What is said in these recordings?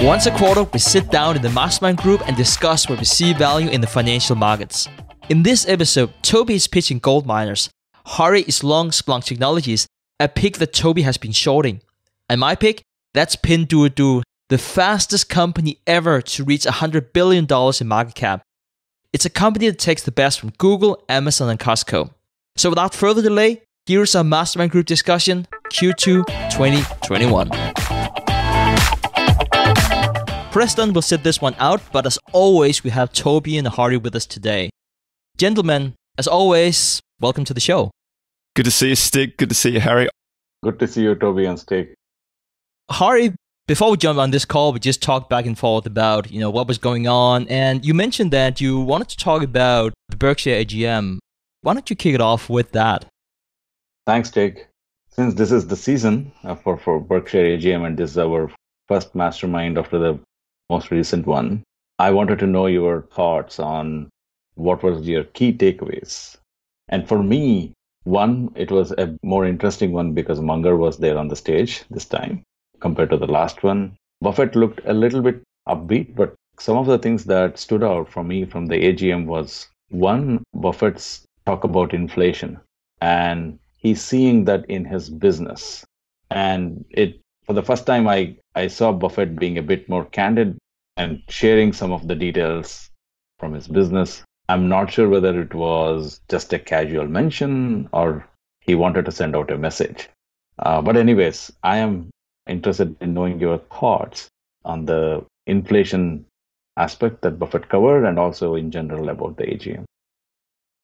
Once a quarter, we sit down in the mastermind group and discuss where we see value in the financial markets. In this episode, Toby is pitching gold miners. Hari is long Splunk Technologies, a pick that Toby has been shorting. And my pick? That's Pinduoduo, the fastest company ever to reach $100 billion in market cap. It's a company that takes the best from Google, Amazon, and Costco. So without further delay, here's our mastermind group discussion Q2 2021. Preston will sit this one out, but as always, we have Toby and Hardy with us today. Gentlemen, as always, welcome to the show. Good to see you, Stig. Good to see you, Harry. Good to see you, Toby and Stig. Harry, before we jump on this call, we just talked back and forth about, you know, what was going on. And you mentioned that you wanted to talk about the Berkshire AGM. Why don't you kick it off with that? Thanks, Jake. Since this is the season uh, for, for Berkshire AGM and this is our first mastermind after the most recent one. I wanted to know your thoughts on what was your key takeaways. And for me, one, it was a more interesting one because Munger was there on the stage this time compared to the last one. Buffett looked a little bit upbeat, but some of the things that stood out for me from the AGM was one, Buffett's talk about inflation, and he's seeing that in his business. And it for the first time, I, I saw Buffett being a bit more candid and sharing some of the details from his business. I'm not sure whether it was just a casual mention or he wanted to send out a message. Uh, but, anyways, I am interested in knowing your thoughts on the inflation aspect that Buffett covered and also in general about the AGM.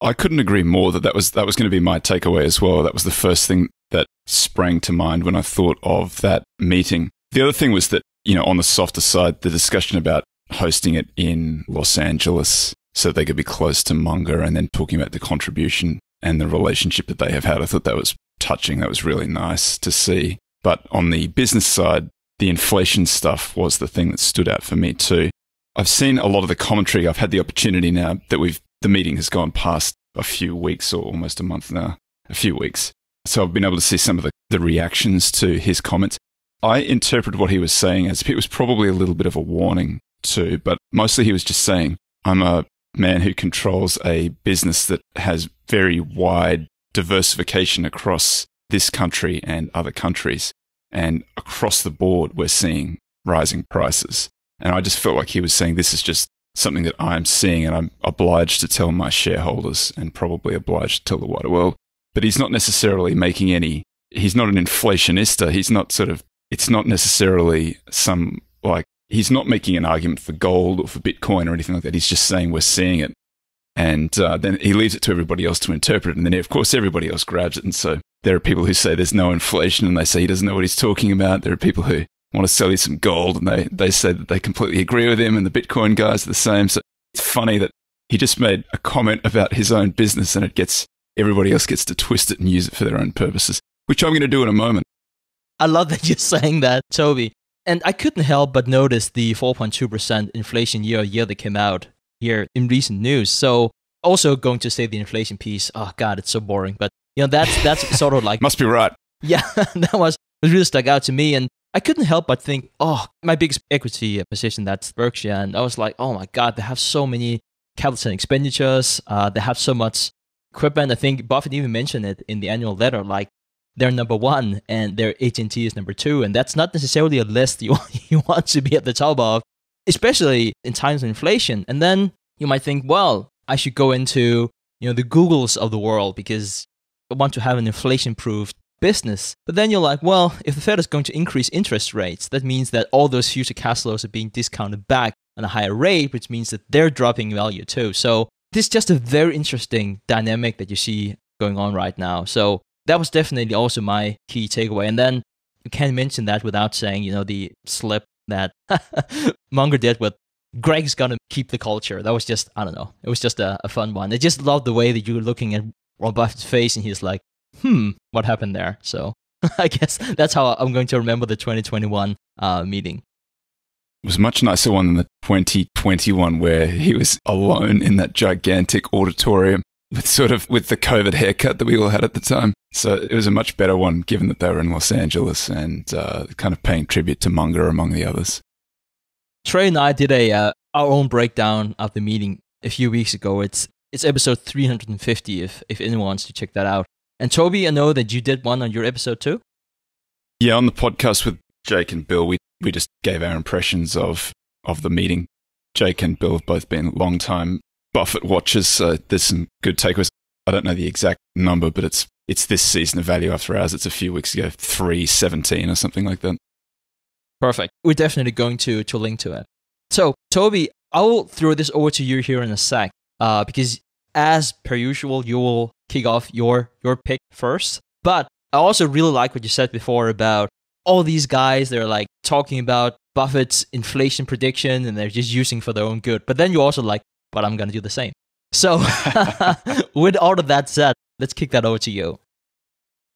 I couldn't agree more that that was that was going to be my takeaway as well. That was the first thing that sprang to mind when I thought of that meeting. The other thing was that, you know, on the softer side, the discussion about hosting it in Los Angeles so they could be close to Munger and then talking about the contribution and the relationship that they have had. I thought that was touching. That was really nice to see. But on the business side, the inflation stuff was the thing that stood out for me too. I've seen a lot of the commentary. I've had the opportunity now that we've the meeting has gone past a few weeks or almost a month now, a few weeks so I've been able to see some of the, the reactions to his comments. I interpreted what he was saying as it was probably a little bit of a warning too, but mostly he was just saying, I'm a man who controls a business that has very wide diversification across this country and other countries. And across the board, we're seeing rising prices. And I just felt like he was saying, this is just something that I'm seeing and I'm obliged to tell my shareholders and probably obliged to tell the wider world but he's not necessarily making any. He's not an inflationista. He's not sort of. It's not necessarily some like he's not making an argument for gold or for Bitcoin or anything like that. He's just saying we're seeing it, and uh, then he leaves it to everybody else to interpret. It. And then of course everybody else grabs it. And so there are people who say there's no inflation, and they say he doesn't know what he's talking about. There are people who want to sell you some gold, and they they say that they completely agree with him. And the Bitcoin guys are the same. So it's funny that he just made a comment about his own business, and it gets everybody else gets to twist it and use it for their own purposes, which I'm going to do in a moment. I love that you're saying that, Toby. And I couldn't help but notice the 4.2% inflation year year that came out here in recent news. So, also going to say the inflation piece. Oh God, it's so boring. But you know, that's that's sort of like must be right. Yeah, that was was really stuck out to me, and I couldn't help but think, oh, my biggest equity position that's Berkshire, and I was like, oh my God, they have so many capital expenditures. Uh, they have so much Cripband, I think Buffett even mentioned it in the annual letter, like they're number one and their AT&T is number two. And that's not necessarily a list you, you want to be at the top of, especially in times of inflation. And then you might think, well, I should go into, you know, the Googles of the world because I want to have an inflation-proof business. But then you're like, well, if the Fed is going to increase interest rates, that means that all those future cash flows are being discounted back at a higher rate, which means that they're dropping value too. So this is just a very interesting dynamic that you see going on right now. So that was definitely also my key takeaway. And then you can't mention that without saying, you know, the slip that Munger did with Greg's gonna keep the culture. That was just I don't know. It was just a, a fun one. I just love the way that you're looking at Warren Buffett's face and he's like, hmm, what happened there? So I guess that's how I'm going to remember the 2021 uh, meeting was much nicer one than the 2021 where he was alone in that gigantic auditorium with sort of with the COVID haircut that we all had at the time. So it was a much better one given that they were in Los Angeles and uh, kind of paying tribute to Munger among the others. Trey and I did a uh, our own breakdown of the meeting a few weeks ago. It's it's episode 350 if if anyone wants to check that out. And Toby, I know that you did one on your episode too. Yeah, on the podcast with Jake and Bill, we we just gave our impressions of of the meeting. Jake and Bill have both been long time Buffett watchers, so there's some good takeaways. I don't know the exact number, but it's it's this season of Value After Hours. It's a few weeks ago, three seventeen or something like that. Perfect. We're definitely going to to link to it. So Toby, I will throw this over to you here in a sec, uh, because as per usual, you will kick off your your pick first. But I also really like what you said before about all these guys they're like talking about Buffett's inflation prediction and they're just using for their own good. But then you're also like, but I'm gonna do the same. So with all of that said, let's kick that over to you.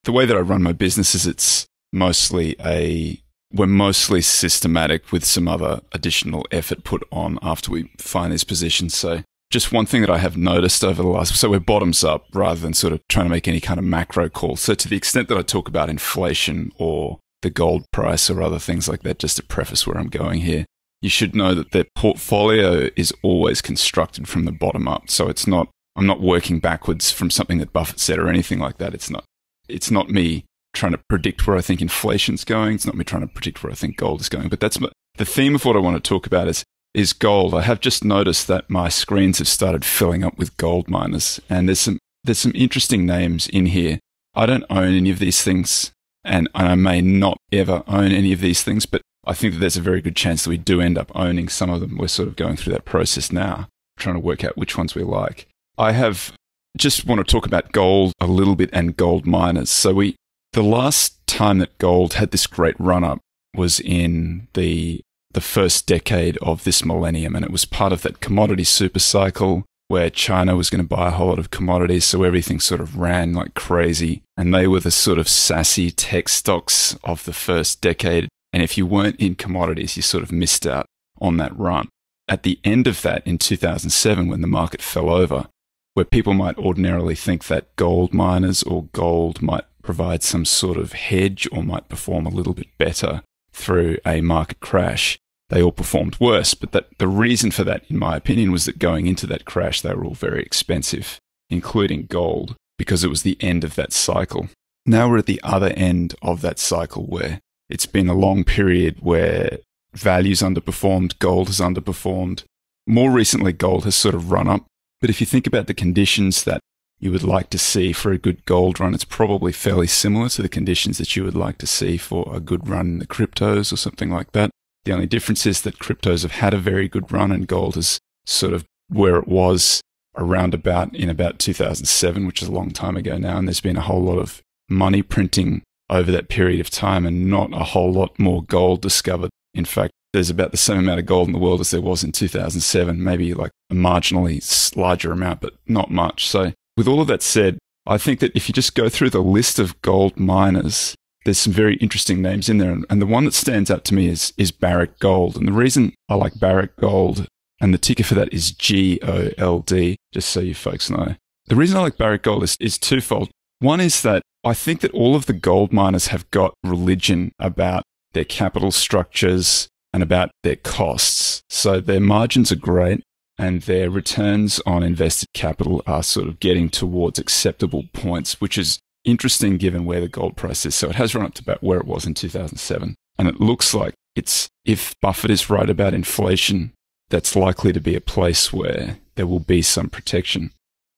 The way that I run my business is it's mostly a we're mostly systematic with some other additional effort put on after we find these positions. So just one thing that I have noticed over the last so we're bottoms up rather than sort of trying to make any kind of macro call. So to the extent that I talk about inflation or the gold price or other things like that, just to preface where I'm going here, you should know that their portfolio is always constructed from the bottom up. So it's not, I'm not working backwards from something that Buffett said or anything like that. It's not, it's not me trying to predict where I think inflation's going. It's not me trying to predict where I think gold is going. But that's my, the theme of what I want to talk about is is gold. I have just noticed that my screens have started filling up with gold miners, and there's some there's some interesting names in here. I don't own any of these things and I may not ever own any of these things, but I think that there's a very good chance that we do end up owning some of them. We're sort of going through that process now, trying to work out which ones we like. I have just want to talk about gold a little bit and gold miners. So we the last time that gold had this great run up was in the the first decade of this millennium and it was part of that commodity super cycle where China was going to buy a whole lot of commodities. So everything sort of ran like crazy. And they were the sort of sassy tech stocks of the first decade. And if you weren't in commodities, you sort of missed out on that run. At the end of that, in 2007, when the market fell over, where people might ordinarily think that gold miners or gold might provide some sort of hedge or might perform a little bit better through a market crash, they all performed worse. But that, the reason for that, in my opinion, was that going into that crash, they were all very expensive, including gold, because it was the end of that cycle. Now we're at the other end of that cycle where it's been a long period where value's underperformed, gold has underperformed. More recently, gold has sort of run up. But if you think about the conditions that you would like to see for a good gold run, it's probably fairly similar to the conditions that you would like to see for a good run in the cryptos or something like that. The only difference is that cryptos have had a very good run and gold is sort of where it was around about in about 2007, which is a long time ago now. And there's been a whole lot of money printing over that period of time and not a whole lot more gold discovered. In fact, there's about the same amount of gold in the world as there was in 2007, maybe like a marginally larger amount, but not much. So, with all of that said, I think that if you just go through the list of gold miners, there's some very interesting names in there. And, and the one that stands out to me is, is Barrick Gold. And the reason I like Barrick Gold, and the ticker for that is G O L D, just so you folks know. The reason I like Barrick Gold is, is twofold. One is that I think that all of the gold miners have got religion about their capital structures and about their costs. So their margins are great and their returns on invested capital are sort of getting towards acceptable points, which is interesting given where the gold price is. So it has run up to about where it was in 2007. And it looks like it's, if Buffett is right about inflation, that's likely to be a place where there will be some protection.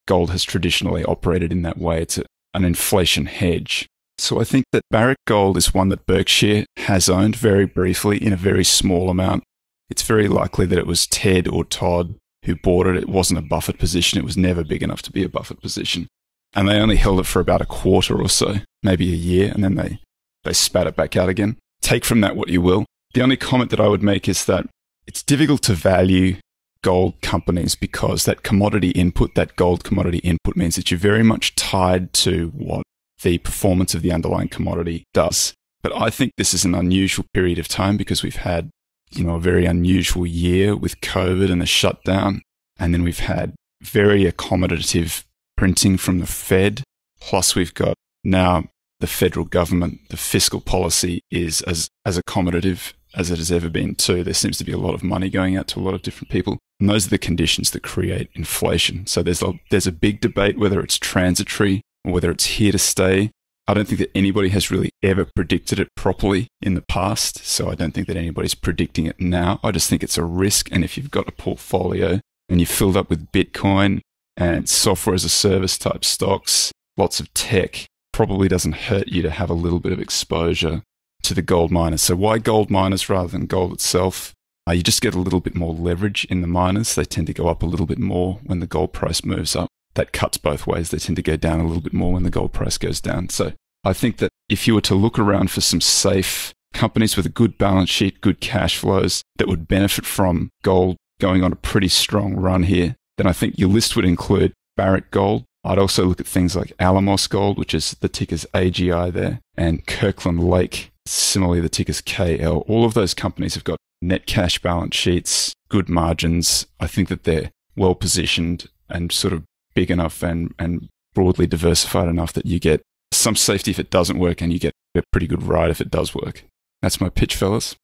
Gold has traditionally operated in that way. It's a, an inflation hedge. So I think that Barrick Gold is one that Berkshire has owned very briefly in a very small amount. It's very likely that it was Ted or Todd who bought it. It wasn't a Buffett position. It was never big enough to be a Buffett position. And they only held it for about a quarter or so, maybe a year, and then they, they spat it back out again. Take from that what you will. The only comment that I would make is that it's difficult to value gold companies because that commodity input, that gold commodity input means that you're very much tied to what the performance of the underlying commodity does. But I think this is an unusual period of time because we've had, you know, a very unusual year with COVID and the shutdown. And then we've had very accommodative printing from the Fed. Plus, we've got now the federal government. The fiscal policy is as, as accommodative as it has ever been, too. There seems to be a lot of money going out to a lot of different people. And those are the conditions that create inflation. So there's a, there's a big debate whether it's transitory or whether it's here to stay. I don't think that anybody has really ever predicted it properly in the past. So I don't think that anybody's predicting it now. I just think it's a risk. And if you've got a portfolio and you're filled up with Bitcoin and software as a service type stocks, lots of tech, probably doesn't hurt you to have a little bit of exposure to the gold miners. So, why gold miners rather than gold itself? Uh, you just get a little bit more leverage in the miners. They tend to go up a little bit more when the gold price moves up. That cuts both ways. They tend to go down a little bit more when the gold price goes down. So, I think that if you were to look around for some safe companies with a good balance sheet, good cash flows that would benefit from gold going on a pretty strong run here, then I think your list would include Barrick Gold. I'd also look at things like Alamos Gold, which is the ticker's AGI there, and Kirkland Lake, similarly the ticker's KL. All of those companies have got net cash balance sheets, good margins. I think that they're well positioned and sort of big enough and, and broadly diversified enough that you get some safety if it doesn't work and you get a pretty good ride if it does work. That's my pitch, fellas.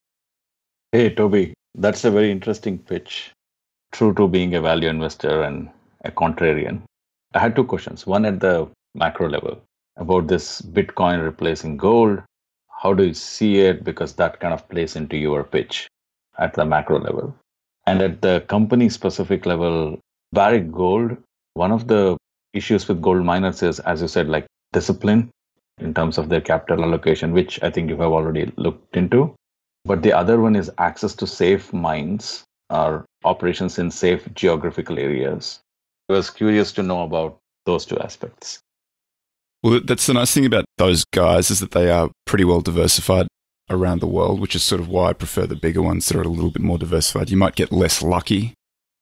Hey, Toby, that's a very interesting pitch true to being a value investor and a contrarian. I had two questions one at the macro level about this Bitcoin replacing gold. How do you see it? Because that kind of plays into your pitch at the macro level. And at the company specific level, Barrick Gold, one of the issues with gold miners is, as you said, like discipline in terms of their capital allocation, which I think you have already looked into. But the other one is access to safe mines or operations in safe geographical areas. I was curious to know about those two aspects. Well, that's the nice thing about those guys is that they are pretty well diversified around the world, which is sort of why I prefer the bigger ones that are a little bit more diversified. You might get less lucky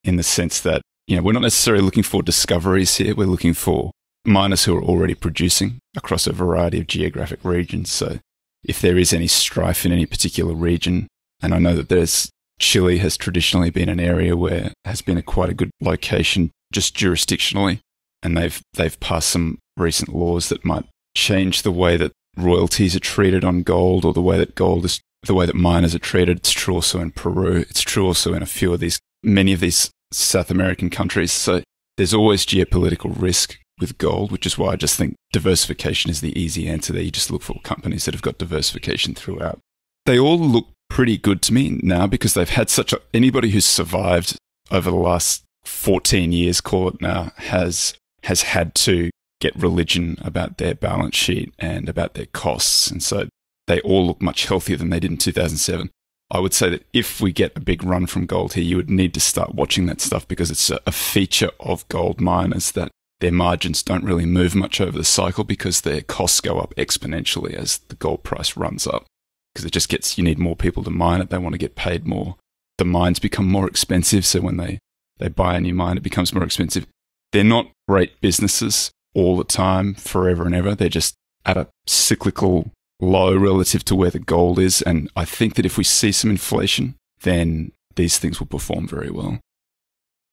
in the sense that, you know, we're not necessarily looking for discoveries here. We're looking for miners who are already producing across a variety of geographic regions. So if there is any strife in any particular region, and I know that there's Chile has traditionally been an area where has been a quite a good location just jurisdictionally, and they've they've passed some recent laws that might change the way that royalties are treated on gold or the way that gold is the way that miners are treated. It's true also in Peru. It's true also in a few of these many of these South American countries. So there's always geopolitical risk with gold, which is why I just think diversification is the easy answer there. You just look for companies that have got diversification throughout. They all look pretty good to me now because they've had such a, anybody who's survived over the last 14 years, call it now, has, has had to get religion about their balance sheet and about their costs. And so they all look much healthier than they did in 2007. I would say that if we get a big run from gold here, you would need to start watching that stuff because it's a, a feature of gold miners that their margins don't really move much over the cycle because their costs go up exponentially as the gold price runs up because it just gets you need more people to mine it. They want to get paid more. The mines become more expensive, so when they they buy a new mine, it becomes more expensive. They're not great businesses all the time, forever and ever. They're just at a cyclical low relative to where the gold is. And I think that if we see some inflation, then these things will perform very well.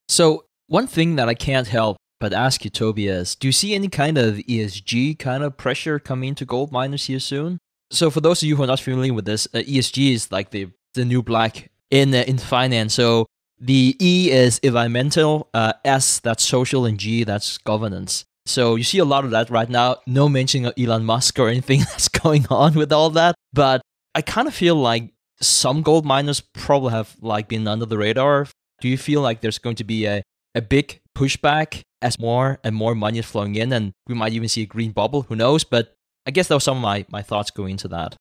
So, one thing that I can't help but ask you, Toby, is do you see any kind of ESG kind of pressure coming to gold miners here soon? So for those of you who are not familiar with this, uh, ESG is like the the new black in uh, in finance. So the E is environmental, uh, S that's social, and G that's governance. So you see a lot of that right now. No mention of Elon Musk or anything that's going on with all that. But I kind of feel like some gold miners probably have like been under the radar. Do you feel like there's going to be a, a big pushback as more and more money is flowing in and we might even see a green bubble, who knows? But I guess that was some of my, my thoughts going into that.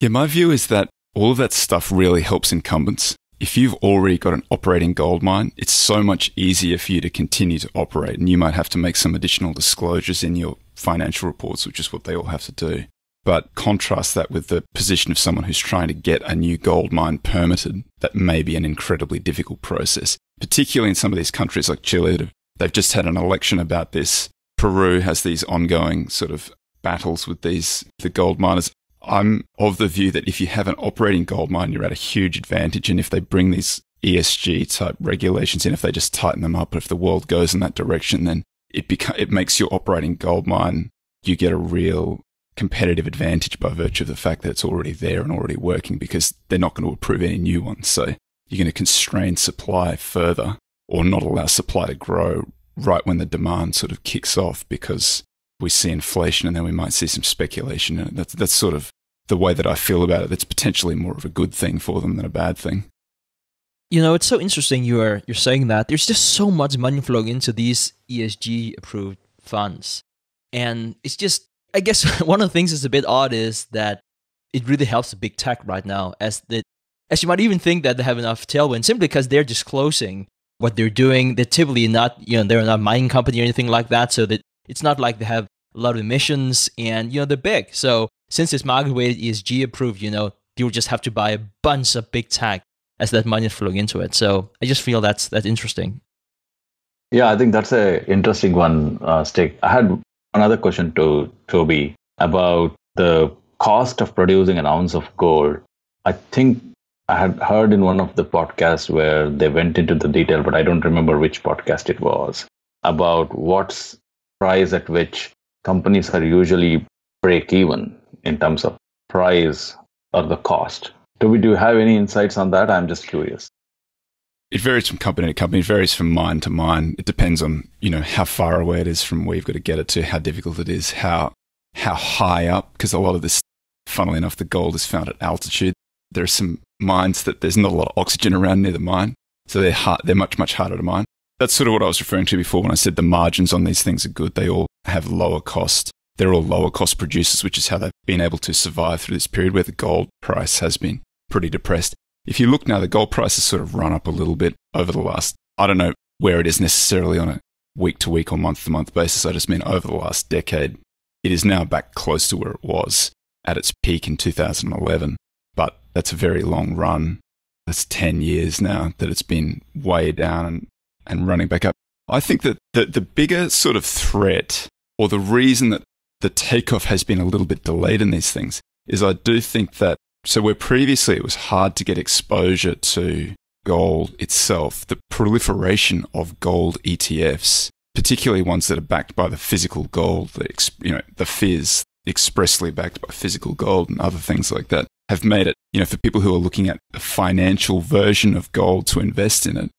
Yeah, my view is that all of that stuff really helps incumbents. If you've already got an operating gold mine, it's so much easier for you to continue to operate. And you might have to make some additional disclosures in your financial reports, which is what they all have to do. But contrast that with the position of someone who's trying to get a new gold mine permitted. That may be an incredibly difficult process, particularly in some of these countries like Chile. They've just had an election about this. Peru has these ongoing sort of battles with these the gold miners. I'm of the view that if you have an operating gold mine, you're at a huge advantage. And if they bring these ESG type regulations in, if they just tighten them up, if the world goes in that direction, then it beca- it makes your operating gold mine you get a real competitive advantage by virtue of the fact that it's already there and already working because they're not going to approve any new ones. So you're going to constrain supply further or not allow supply to grow right when the demand sort of kicks off because we see inflation and then we might see some speculation. And that's, that's sort of the way that I feel about it. That's potentially more of a good thing for them than a bad thing. You know, it's so interesting you are you're saying that. There's just so much money flowing into these ESG approved funds. And it's just I guess one of the things that's a bit odd is that it really helps the big tech right now as the as you might even think that they have enough tailwind simply because they're disclosing what they're doing. They're typically not, you know, they're not a mining company or anything like that. So that it's not like they have a lot of emissions and, you know, they're big. So since this weight is G approved, you know, you'll just have to buy a bunch of big tech as that money is flowing into it. So I just feel that's that's interesting. Yeah, I think that's a interesting one, uh, Stick. I had another question to Toby about the cost of producing an ounce of gold. I think I had heard in one of the podcasts where they went into the detail, but I don't remember which podcast it was, about what's price at which companies are usually break even in terms of price or the cost. Do we do you have any insights on that? I'm just curious. It varies from company to company. It varies from mine to mine. It depends on you know how far away it is from where you've got to get it to, how difficult it is, how how high up. Because a lot of this, funnily enough, the gold is found at altitude. There are some mines that there's not a lot of oxygen around near the mine, so they're hard, they're much much harder to mine that's sort of what I was referring to before when I said the margins on these things are good. They all have lower cost. They're all lower cost producers, which is how they've been able to survive through this period where the gold price has been pretty depressed. If you look now, the gold price has sort of run up a little bit over the last, I don't know where it is necessarily on a week to week or month to month basis. I just mean over the last decade, it is now back close to where it was at its peak in 2011. But that's a very long run. That's 10 years now that it's been way down. And and running back up. I think that the, the bigger sort of threat or the reason that the takeoff has been a little bit delayed in these things is I do think that so where previously it was hard to get exposure to gold itself, the proliferation of gold ETFs, particularly ones that are backed by the physical gold, the you know the FIS expressly backed by physical gold and other things like that, have made it you know for people who are looking at a financial version of gold to invest in it,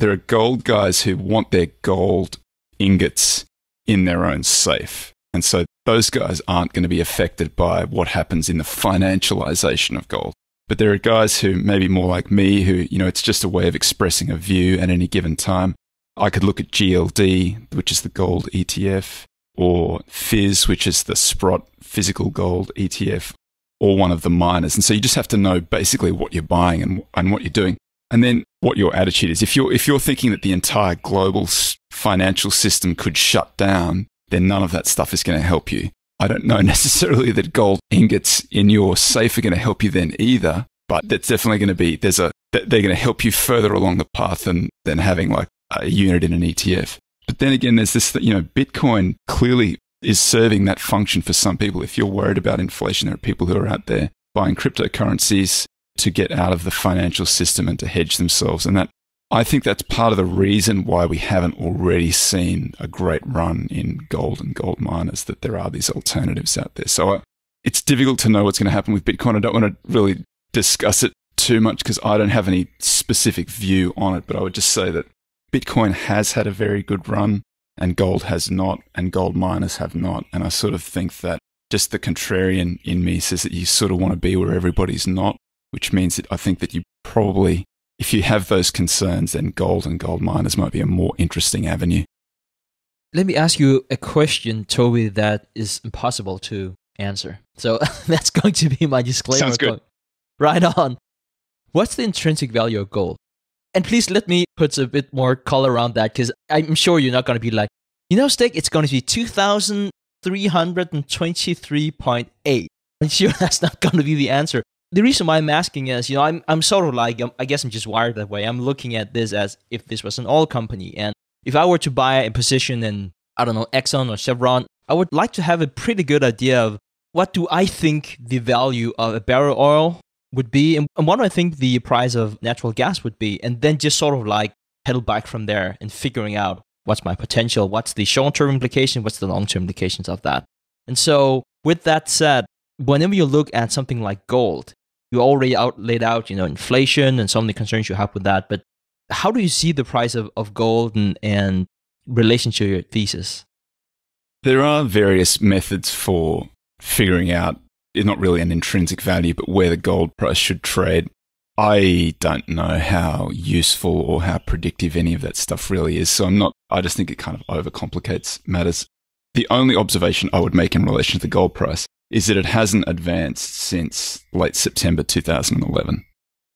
there are gold guys who want their gold ingots in their own safe. And so those guys aren't going to be affected by what happens in the financialization of gold. But there are guys who maybe more like me who, you know, it's just a way of expressing a view at any given time. I could look at GLD, which is the gold ETF, or FIZ, which is the Sprott physical gold ETF, or one of the miners. And so you just have to know basically what you're buying and, and what you're doing and then what your attitude is. If you're if you're thinking that the entire global financial system could shut down, then none of that stuff is going to help you. I don't know necessarily that gold ingots in your safe are going to help you then either, but that's definitely going to be there's a they're going to help you further along the path than than having like a unit in an ETF. But then again, there's this you know Bitcoin clearly is serving that function for some people. If you're worried about inflation, there are people who are out there buying cryptocurrencies to get out of the financial system and to hedge themselves. And that I think that's part of the reason why we haven't already seen a great run in gold and gold miners, that there are these alternatives out there. So I, uh, it's difficult to know what's going to happen with Bitcoin. I don't want to really discuss it too much because I don't have any specific view on it, but I would just say that Bitcoin has had a very good run and gold has not, and gold miners have not. And I sort of think that just the contrarian in me says that you sort of want to be where everybody's not which means that I think that you probably, if you have those concerns, then gold and gold miners might be a more interesting avenue. Let me ask you a question, Toby, that is impossible to answer. So that's going to be my disclaimer. Sounds good. Right on. What's the intrinsic value of gold? And please let me put a bit more color around that because I'm sure you're not going to be like, you know, Stick, it's going to be 2,323.8. I'm sure that's not going to be the answer the reason why I'm asking is, you know, I'm I'm sort of like I'm, um, i guess I'm just wired that way. I'm looking at this as if this was an oil company, and if I were to buy a position in I don't know Exxon or Chevron, I would like to have a pretty good idea of what do I think the value of a barrel oil would be, and, what do I think the price of natural gas would be, and then just sort of like pedal back from there and figuring out what's my potential, what's the short-term implication, what's the long-term implications of that. And so, with that said, whenever you look at something like gold, you already out laid out, you know, inflation and some of the concerns you have with that. But how do you see the price of, of gold and, and relation to your thesis? There are various methods for figuring out it's not really an intrinsic value, but where the gold price should trade. I don't know how useful or how predictive any of that stuff really is. So I'm not, I just think it kind of overcomplicates matters. The only observation I would make in relation to the gold price is that it hasn't advanced since late September 2011.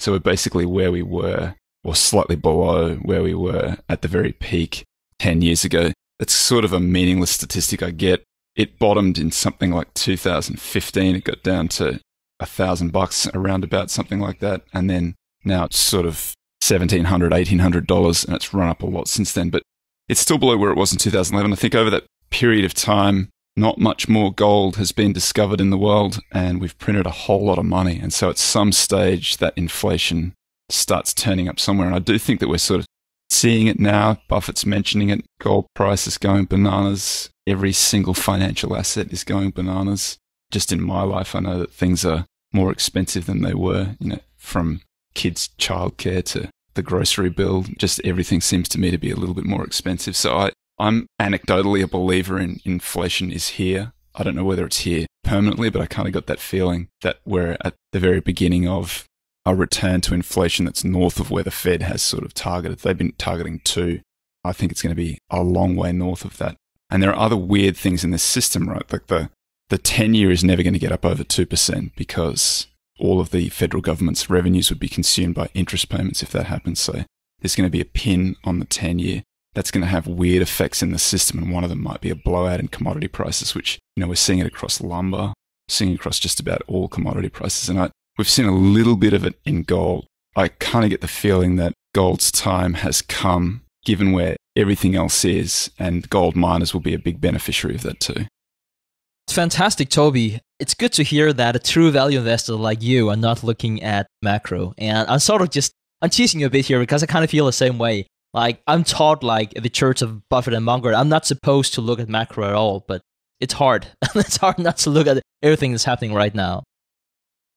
So we're basically where we were, or slightly below where we were at the very peak 10 years ago. It's sort of a meaningless statistic, I get. It bottomed in something like 2015. It got down to a thousand bucks, around about something like that. And then now it's sort of 1700 $1,800, and it's run up a lot since then. But it's still below where it was in 2011. I think over that period of time, not much more gold has been discovered in the world, and we've printed a whole lot of money. And so at some stage, that inflation starts turning up somewhere. And I do think that we're sort of seeing it now. Buffett's mentioning it. Gold price is going bananas. Every single financial asset is going bananas. Just in my life, I know that things are more expensive than they were, you know, from kids' childcare to the grocery bill. Just everything seems to me to be a little bit more expensive. So I, I'm anecdotally a believer in inflation is here. I don't know whether it's here permanently, but I kind of got that feeling that we're at the very beginning of a return to inflation that's north of where the Fed has sort of targeted. They've been targeting two. I think it's going to be a long way north of that. And there are other weird things in the system, right? Like the the 10 year is never going to get up over 2% because all of the federal government's revenues would be consumed by interest payments if that happens. So there's going to be a pin on the 10 year that's going to have weird effects in the system. And one of them might be a blowout in commodity prices, which, you know, we're seeing it across lumber, seeing it across just about all commodity prices. And I, we've seen a little bit of it in gold. I kind of get the feeling that gold's time has come, given where everything else is, and gold miners will be a big beneficiary of that too. Fantastic, Toby. It's good to hear that a true value investor like you are not looking at macro. And I'm sort of just I'm teasing you a bit here because I kind of feel the same way. Like I'm taught like the Church of Buffett and Munger, I'm not supposed to look at macro at all, but it's hard. it's hard not to look at everything that's happening right now.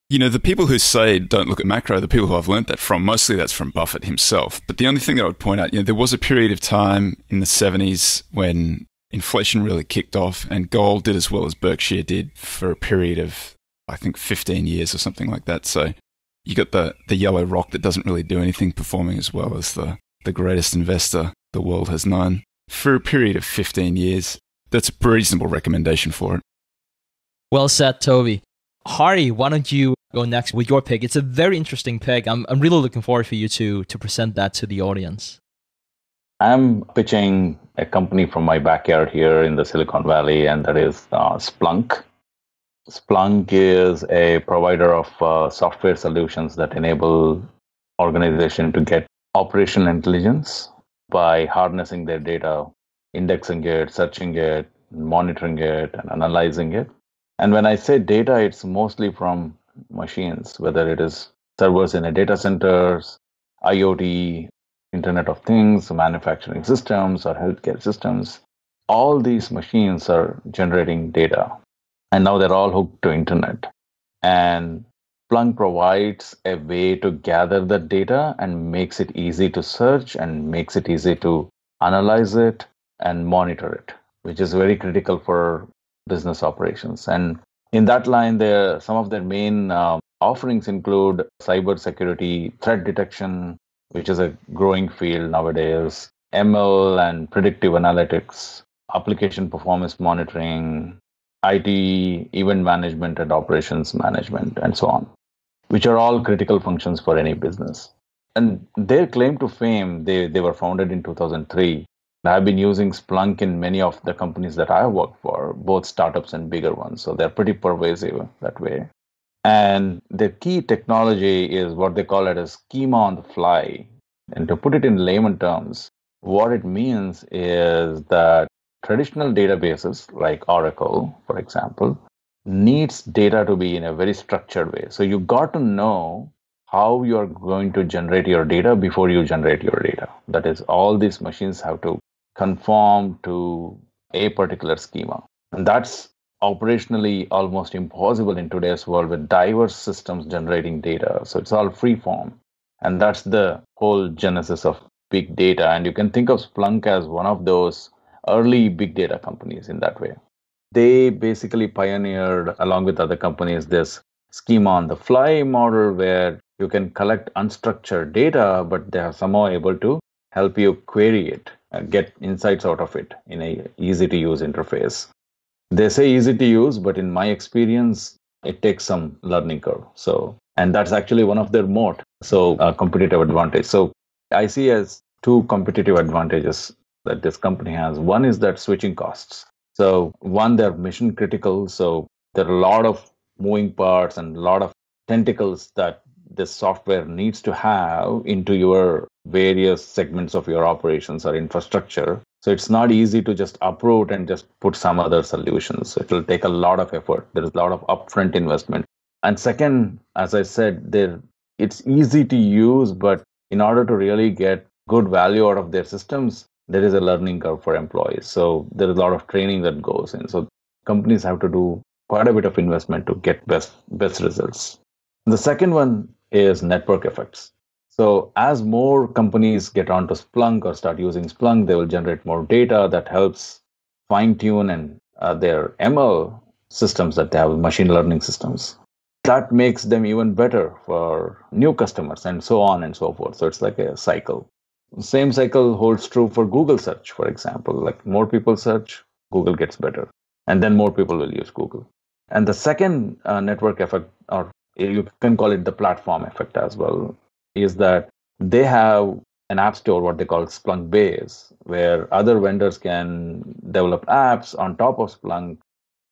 You know, the people who say don't look at macro, the people who I've learned that from, mostly that's from Buffett himself. But the only thing that I would point out, you know, there was a period of time in the 70s when inflation really kicked off and gold did as well as Berkshire did for a period of, I think, 15 years or something like that. So you got the, the yellow rock that doesn't really do anything performing as well as the, the greatest investor the world has known, for a period of 15 years. That's a reasonable recommendation for it. Well said, Toby. Hardy, why don't you go next with your pick? It's a very interesting pick. I'm, I'm really looking forward for you to, to present that to the audience. I'm pitching a company from my backyard here in the Silicon Valley, and that is uh, Splunk. Splunk is a provider of uh, software solutions that enable organization to get operational intelligence by harnessing their data, indexing it, searching it, monitoring it, and analyzing it. And when I say data, it's mostly from machines, whether it is servers in a data centers, IoT, Internet of Things, manufacturing systems, or healthcare systems. All these machines are generating data, and now they're all hooked to internet. And Splunk provides a way to gather the data and makes it easy to search and makes it easy to analyze it and monitor it, which is very critical for business operations. And in that line, there some of their main um, offerings include cybersecurity, threat detection, which is a growing field nowadays, ML and predictive analytics, application performance monitoring, IT, event management, and operations management, and so on which are all critical functions for any business. And their claim to fame, they, they were founded in 2003. I've been using Splunk in many of the companies that I work for, both startups and bigger ones. So they're pretty pervasive that way. And the key technology is what they call it a schema on the fly. And to put it in layman terms, what it means is that traditional databases like Oracle, for example, needs data to be in a very structured way. So you got to know how you are going to generate your data before you generate your data. That is, all these machines have to conform to a particular schema. And that's operationally almost impossible in today's world with diverse systems generating data. So it's all free form. And that's the whole genesis of big data. And you can think of Splunk as one of those early big data companies in that way they basically pioneered, along with other companies, this schema on the fly model where you can collect unstructured data, but they are somehow able to help you query it, uh, get insights out of it in a easy to use interface. They say easy to use, but in my experience, it takes some learning curve. So, and that's actually one of their moat. So, a uh, competitive advantage. So, I see as two competitive advantages that this company has. One is that switching costs. So, one, they're mission critical. So, there are a lot of moving parts and a lot of tentacles that this software needs to have into your various segments of your operations or infrastructure. So it's not easy to just uproot and just put some other solutions. It will take a lot of effort. There is a lot of upfront investment. And second, as I said, there it's easy to use, but in order to really get good value out of their systems, there is a learning curve for employees. So there is a lot of training that goes in. So companies have to do quite a bit of investment to get best best results. The second one is network effects. So as more companies get onto Splunk or start using Splunk, they will generate more data that helps fine tune and uh, their ML systems that they have, machine learning systems. That makes them even better for new customers and so on and so forth. So it's like a cycle. Same cycle holds true for Google search, for example. Like more people search, Google gets better, and then more people will use Google. And the second uh, network effect, or you can call it the platform effect as well, is that they have an app store, what they call Splunk Base, where other vendors can develop apps on top of Splunk.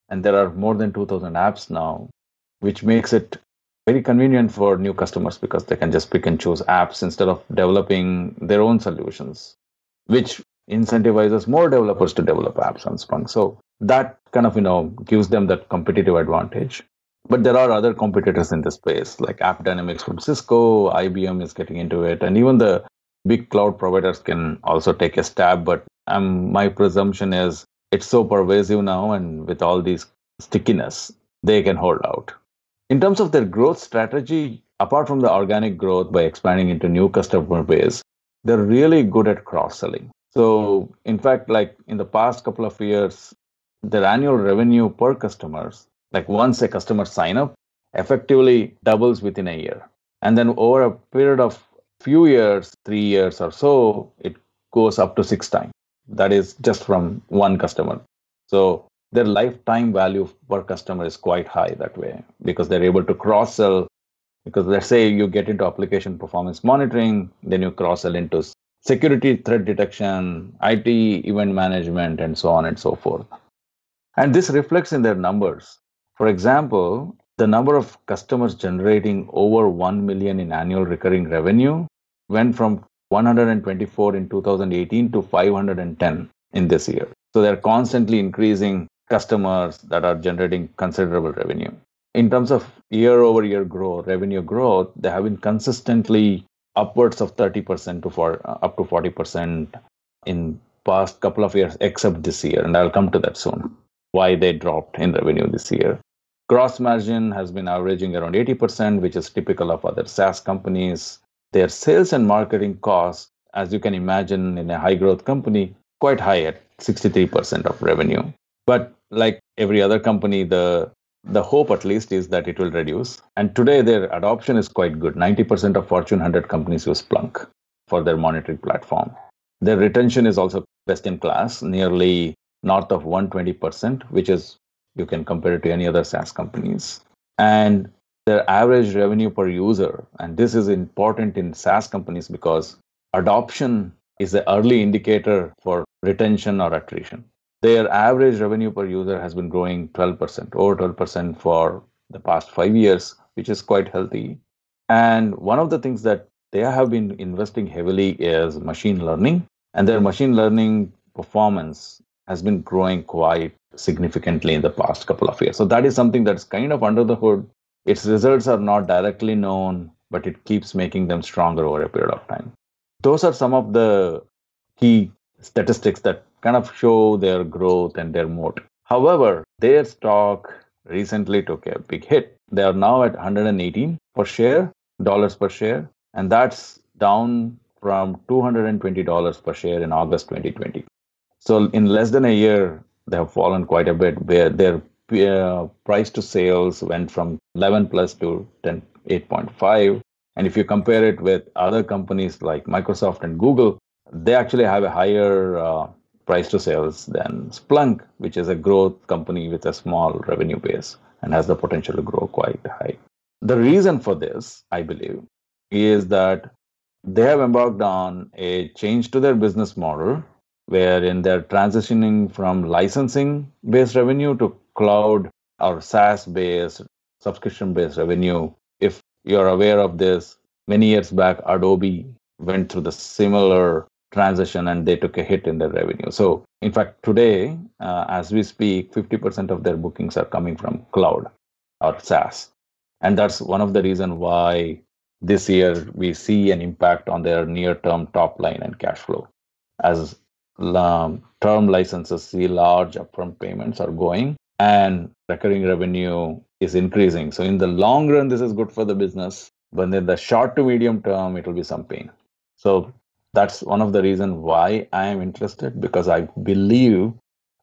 And there are more than 2,000 apps now, which makes it very convenient for new customers because they can just pick and choose apps instead of developing their own solutions, which incentivizes more developers to develop apps on Splunk. So that kind of you know gives them that competitive advantage. But there are other competitors in this space, like AppDynamics from Cisco, IBM is getting into it, and even the big cloud providers can also take a stab. But um, my presumption is it's so pervasive now, and with all these stickiness, they can hold out. In terms of their growth strategy, apart from the organic growth by expanding into new customer base, they're really good at cross selling. So, in fact, like in the past couple of years, their annual revenue per customers, like once a customer sign up, effectively doubles within a year. And then over a period of few years, three years or so, it goes up to six times. That is just from one customer. So their lifetime value per customer is quite high that way because they're able to cross sell. Because let's say you get into application performance monitoring, then you cross sell into security threat detection, IT event management, and so on and so forth. And this reflects in their numbers. For example, the number of customers generating over 1 million in annual recurring revenue went from 124 in 2018 to 510 in this year. So they're constantly increasing customers that are generating considerable revenue. In terms of year over year growth, revenue growth, they have been consistently upwards of 30% to for, uh, up to 40% in past couple of years except this year and I'll come to that soon why they dropped in revenue this year. Gross margin has been averaging around 80%, which is typical of other SaaS companies. Their sales and marketing costs, as you can imagine in a high growth company, quite high at 63% of revenue. But like every other company, the the hope at least is that it will reduce. And today their adoption is quite good. 90% of Fortune 100 companies use Splunk for their monitoring platform. Their retention is also best in class, nearly north of 120%, which is you can compare it to any other SaaS companies. And their average revenue per user, and this is important in SaaS companies because adoption is the early indicator for retention or attrition their average revenue per user has been growing 12%, over 12% for the past five years, which is quite healthy. And one of the things that they have been investing heavily is machine learning, and their machine learning performance has been growing quite significantly in the past couple of years. So that is something that's kind of under the hood. Its results are not directly known, but it keeps making them stronger over a period of time. Those are some of the key statistics that kind of show their growth and their moat. However, their stock recently took a big hit. They are now at 118 per share, dollars per share, and that's down from $220 per share in August 2020. So in less than a year, they have fallen quite a bit. Where their uh, price to sales went from 11 plus to 10, 8.5. And if you compare it with other companies like Microsoft and Google, they actually have a higher uh, price to sales than Splunk, which is a growth company with a small revenue base and has the potential to grow quite high. The reason for this, I believe, is that they have embarked on a change to their business model wherein they're transitioning from licensing based revenue to cloud or SaaS based, subscription based revenue. If you're aware of this, many years back, Adobe went through the similar transition and they took a hit in their revenue. So, in fact, today, uh, as we speak, 50% of their bookings are coming from cloud or SaaS. And that's one of the reason why this year we see an impact on their near term top line and cash flow as um, term licenses see large upfront payments are going and recurring revenue is increasing. So, in the long run, this is good for the business, but in the short to medium term, it will be some pain. So, that's one of the reason why i am interested because i believe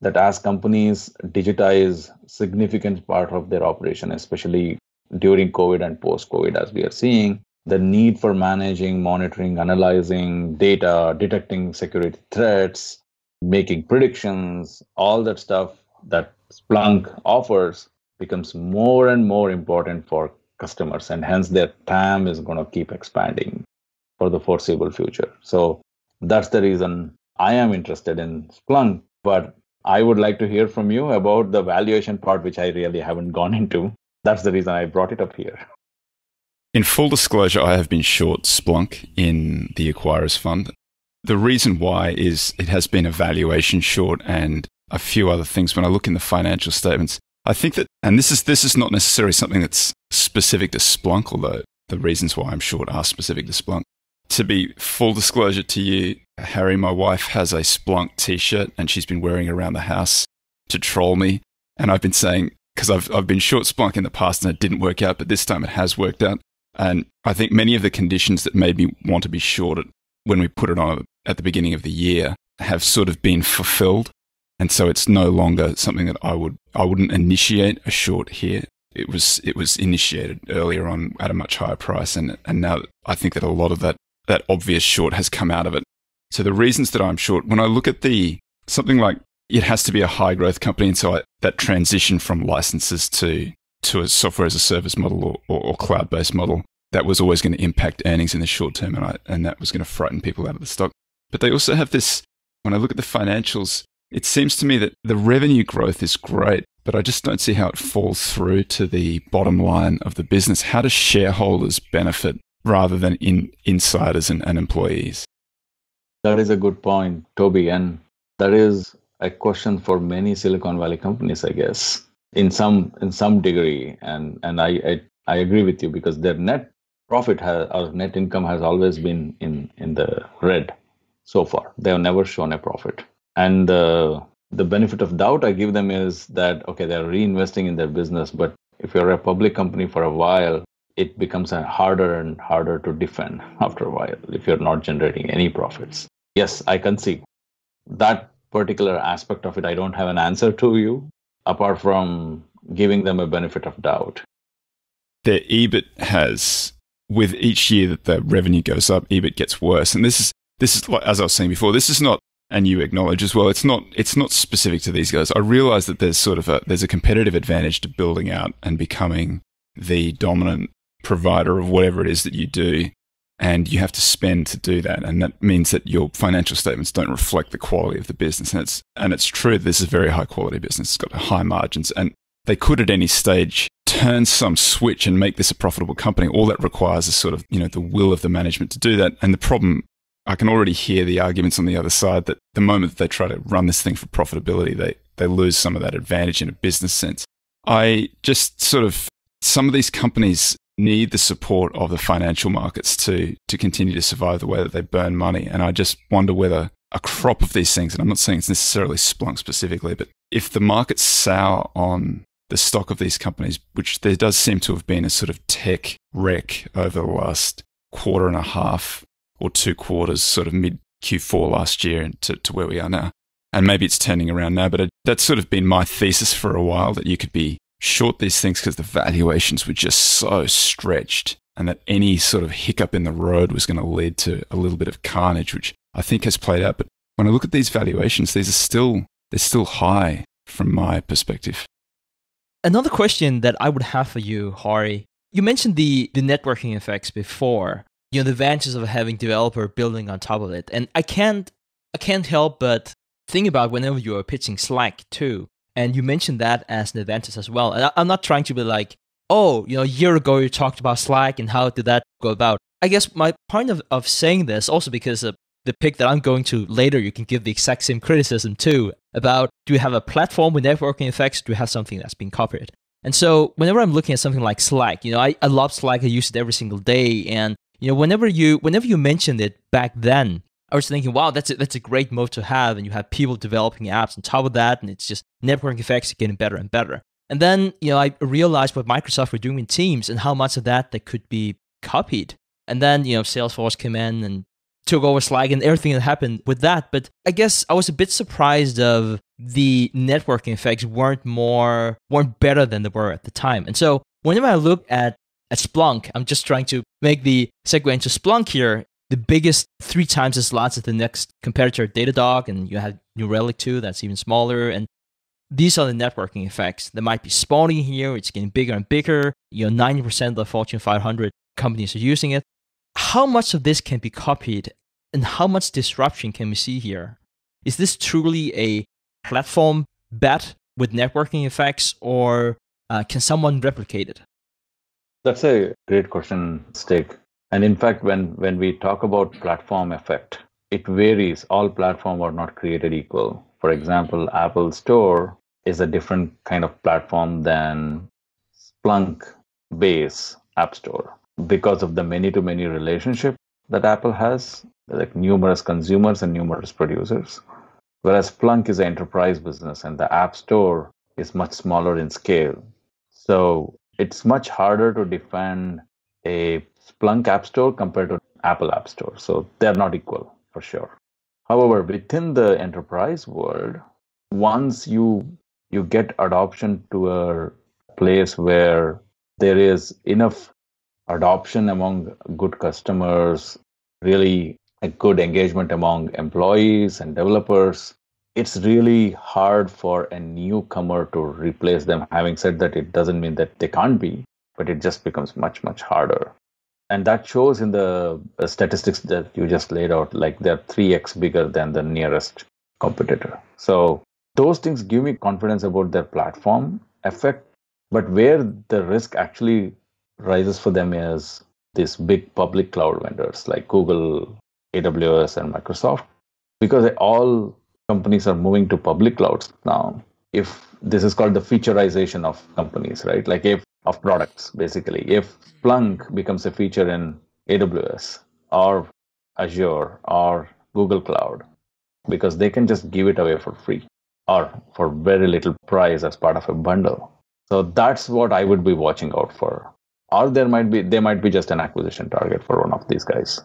that as companies digitize significant part of their operation especially during covid and post covid as we are seeing the need for managing monitoring analyzing data detecting security threats making predictions all that stuff that splunk offers becomes more and more important for customers and hence their tam is going to keep expanding for the foreseeable future. So that's the reason I am interested in Splunk. But I would like to hear from you about the valuation part, which I really haven't gone into. That's the reason I brought it up here. In full disclosure, I have been short Splunk in the Acquirers Fund. The reason why is it has been a valuation short and a few other things. When I look in the financial statements, I think that, and this is, this is not necessarily something that's specific to Splunk, although the reasons why I'm short are specific to Splunk to be full disclosure to you, Harry, my wife has a Splunk t shirt and she's been wearing around the house to troll me. And I've been saying, because I've, I've been short Splunk in the past and it didn't work out, but this time it has worked out. And I think many of the conditions that made me want to be short it when we put it on at the beginning of the year have sort of been fulfilled. And so it's no longer something that I would I wouldn't initiate a short here. It was it was initiated earlier on at a much higher price and and now I think that a lot of that that obvious short has come out of it. So the reasons that I'm short, when I look at the something like it has to be a high growth company, and so I, that transition from licenses to to a software as a service model or, or, or cloud based model, that was always going to impact earnings in the short term, and I, and that was going to frighten people out of the stock. But they also have this. When I look at the financials, it seems to me that the revenue growth is great, but I just don't see how it falls through to the bottom line of the business. How do shareholders benefit rather than in insiders and, and employees. That is a good point, Toby. And that is a question for many Silicon Valley companies, I guess, in some in some degree. And and I I, I agree with you because their net profit has, or net income has always been in in the red so far. They have never shown a profit. And the the benefit of doubt I give them is that okay, they're reinvesting in their business, but if you're a public company for a while, it becomes harder and harder to defend after a while if you're not generating any profits. Yes, I can see that particular aspect of it. I don't have an answer to you apart from giving them a benefit of doubt. Their EBIT has, with each year that the revenue goes up, EBIT gets worse. And this is, this is as I was saying before, this is not, and you acknowledge as well, it's not, it's not specific to these guys. I realize that there's sort of a, there's a competitive advantage to building out and becoming the dominant provider of whatever it is that you do and you have to spend to do that and that means that your financial statements don't reflect the quality of the business and it's and it's true this is a very high quality business it's got high margins and they could at any stage turn some switch and make this a profitable company all that requires is sort of you know the will of the management to do that and the problem i can already hear the arguments on the other side that the moment that they try to run this thing for profitability they they lose some of that advantage in a business sense i just sort of some of these companies need the support of the financial markets to to continue to survive the way that they burn money. And I just wonder whether a crop of these things, and I'm not saying it's necessarily Splunk specifically, but if the markets sour on the stock of these companies, which there does seem to have been a sort of tech wreck over the last quarter and a half or two quarters, sort of mid Q4 last year to, to where we are now. And maybe it's turning around now, but it, that's sort of been my thesis for a while that you could be short these things because the valuations were just so stretched and that any sort of hiccup in the road was going to lead to a little bit of carnage, which I think has played out. But when I look at these valuations, these are still they're still high from my perspective. Another question that I would have for you, Hari, you mentioned the the networking effects before. You know the advantages of having developer building on top of it, and I can't I can't help but think about whenever you are pitching Slack too. And you mentioned that as an advantage as well. And I, am not trying to be like, oh, you know, a year ago you talked about Slack and how did that go about? I guess my point of, of saying this also because the pick that I'm going to later, you can give the exact same criticism too about do you have a platform with networking effects? Do you have something that's been copied? And so whenever I'm looking at something like Slack, you know, I, I love Slack. I use it every single day. And, you know, whenever you, whenever you mentioned it back then, I was thinking, wow, that's a, that's a great mode to have, and you have people developing apps on top of that, and it's just networking effects getting better and better. And then you know I realized what Microsoft were doing in Teams and how much of that that could be copied. And then you know Salesforce came in and took over Slack and everything that happened with that. But I guess I was a bit surprised of the networking effects weren't more weren't better than they were at the time. And so whenever I look at at Splunk, I'm just trying to make the segue into Splunk here the biggest three times as large as the next competitor, Datadog, and you have New Relic too, that's even smaller. And these are the networking effects that might be spawning here. It's getting bigger and bigger. You know, 90% of the Fortune 500 companies are using it. How much of this can be copied and how much disruption can we see here? Is this truly a platform bet with networking effects or uh, can someone replicate it? That's a great question, Stig. And in fact, when, when we talk about platform effect, it varies. All platforms are not created equal. For example, Apple Store is a different kind of platform than Splunk base App Store because of the many to many relationship that Apple has, like numerous consumers and numerous producers. Whereas Splunk is an enterprise business and the App Store is much smaller in scale. So it's much harder to defend a Splunk App Store compared to Apple App Store. So they're not equal for sure. However, within the enterprise world, once you you get adoption to a place where there is enough adoption among good customers, really a good engagement among employees and developers, it's really hard for a newcomer to replace them. Having said that, it doesn't mean that they can't be, but it just becomes much, much harder and that shows in the uh, statistics that you just laid out like they're 3x bigger than the nearest competitor so those things give me confidence about their platform effect but where the risk actually rises for them is these big public cloud vendors like google aws and microsoft because all companies are moving to public clouds now if this is called the featureization of companies right like if of products, basically. If Splunk becomes a feature in AWS or Azure or Google Cloud, because they can just give it away for free or for very little price as part of a bundle. So that's what I would be watching out for. Or there might be they might be just an acquisition target for one of these guys.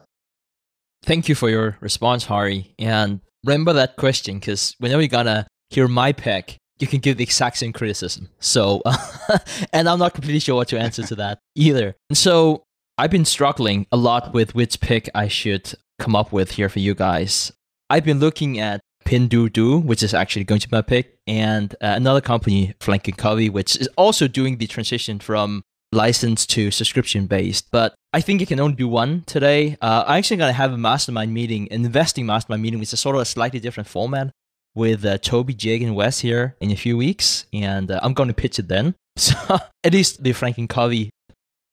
Thank you for your response, Hari. And remember that question because whenever you're gonna hear my pick, you can give the exact same criticism. So, and I'm not completely sure what your answer to that either. And so I've been struggling a lot with which pick I should come up with here for you guys. I've been looking at Pinduoduo, which is actually going to be my pick, and uh, another company, Flank and Covey, which is also doing the transition from license to subscription based. But I think you can only do one today. Uh, I'm actually going to have a mastermind meeting, an investing mastermind meeting, which is sort of a slightly different format with uh, Toby, Jake, and Wes here in a few weeks, and uh, I'm going to pitch it then. So at least the Franklin Covey.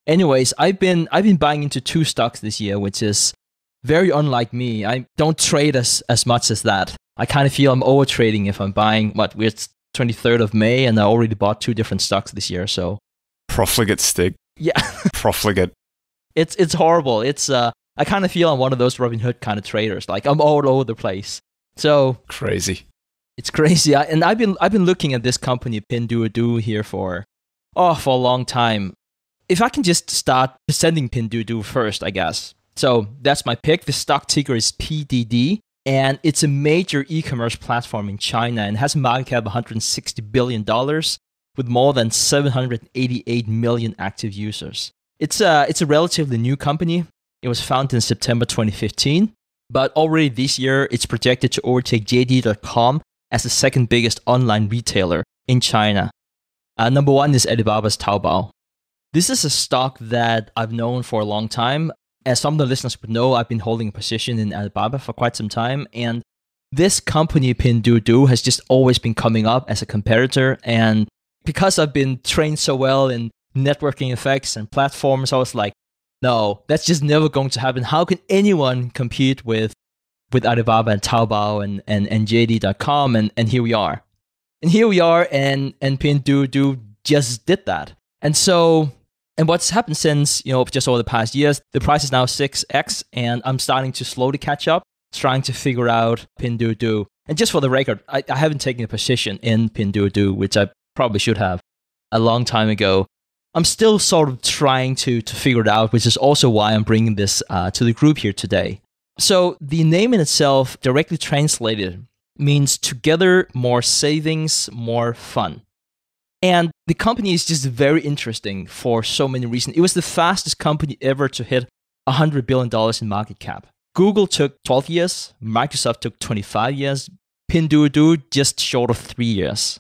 Anyways, I've been I've been buying into two stocks this year, which is very unlike me. I don't trade as as much as that. I kind of feel I'm over trading if I'm buying. What we're 23rd of May, and I already bought two different stocks this year. So profligate stick. Yeah, profligate. It's it's horrible. It's uh, I kind of feel I'm one of those Robin Hood kind of traders. Like I'm all over the place. So crazy. It's crazy. I, and I've been I've been looking at this company Pinduoduo here for oh for a long time. If I can just start presenting Pinduoduo first, I guess. So that's my pick. The stock ticker is PDD, and it's a major e-commerce platform in China and has a market cap of 160 billion dollars with more than 788 million active users. It's a, it's a relatively new company. It was founded in September 2015, but already this year it's projected to overtake JD.com as the second biggest online retailer in China. Uh, number one is Alibaba's Taobao. This is a stock that I've known for a long time. As some of the listeners would know, I've been holding a position in Alibaba for quite some time. And this company, Pinduoduo, has just always been coming up as a competitor. And because I've been trained so well in networking effects and platforms, I was like, no, that's just never going to happen. How can anyone compete with with Alibaba and Taobao and, and, and JD.com, and, and here we are. And here we are, and, and Pinduoduo just did that. And so, and what's happened since, you know, just over the past years, the price is now 6x, and I'm starting to slowly catch up, trying to figure out Pinduoduo. And just for the record, I, I haven't taken a position in Pinduoduo, which I probably should have a long time ago. I'm still sort of trying to, to figure it out, which is also why I'm bringing this uh, to the group here today. So the name in itself, directly translated, means together more savings, more fun. And the company is just very interesting for so many reasons. It was the fastest company ever to hit $100 billion in market cap. Google took 12 years, Microsoft took 25 years, Pinduoduo just short of three years.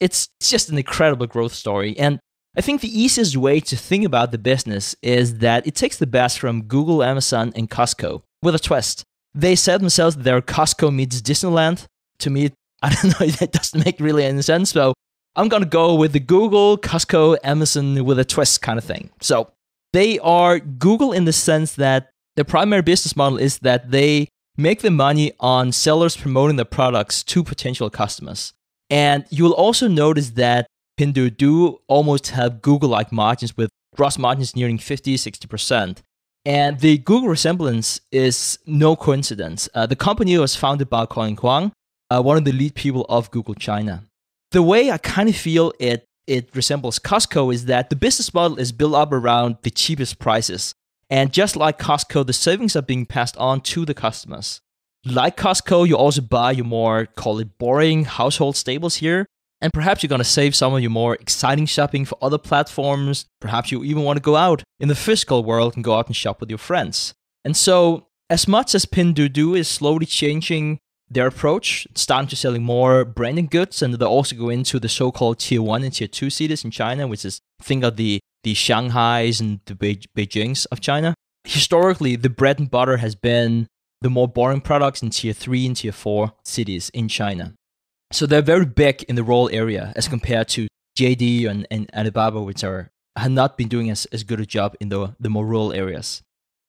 It's just an incredible growth story. And I think the easiest way to think about the business is that it takes the best from Google, Amazon, and Costco with a twist. They said themselves they're Costco meets Disneyland. To me, I don't know, that doesn't make really any sense. So I'm going to go with the Google, Costco, Amazon with a twist kind of thing. So they are Google in the sense that their primary business model is that they make the money on sellers promoting their products to potential customers. And you'll also notice that Pindu do almost have Google like margins with gross margins nearing 50, 60%. And the Google resemblance is no coincidence. Uh, the company was founded by Colin Kwong, uh, one of the lead people of Google China. The way I kind of feel it, it resembles Costco is that the business model is built up around the cheapest prices. And just like Costco, the savings are being passed on to the customers. Like Costco, you also buy your more, call it boring household staples here, and perhaps you're going to save some of your more exciting shopping for other platforms. Perhaps you even want to go out in the physical world and go out and shop with your friends. And so, as much as Pinduoduo is slowly changing their approach, starting to selling more branded goods, and they also go into the so-called tier one and tier two cities in China, which is think of the the Shanghai's and the Be- Beijing's of China. Historically, the bread and butter has been the more boring products in tier three and tier four cities in China. So they're very big in the role area as compared to JD and, and Alibaba, which are have not been doing as, as good a job in the, the more rural areas.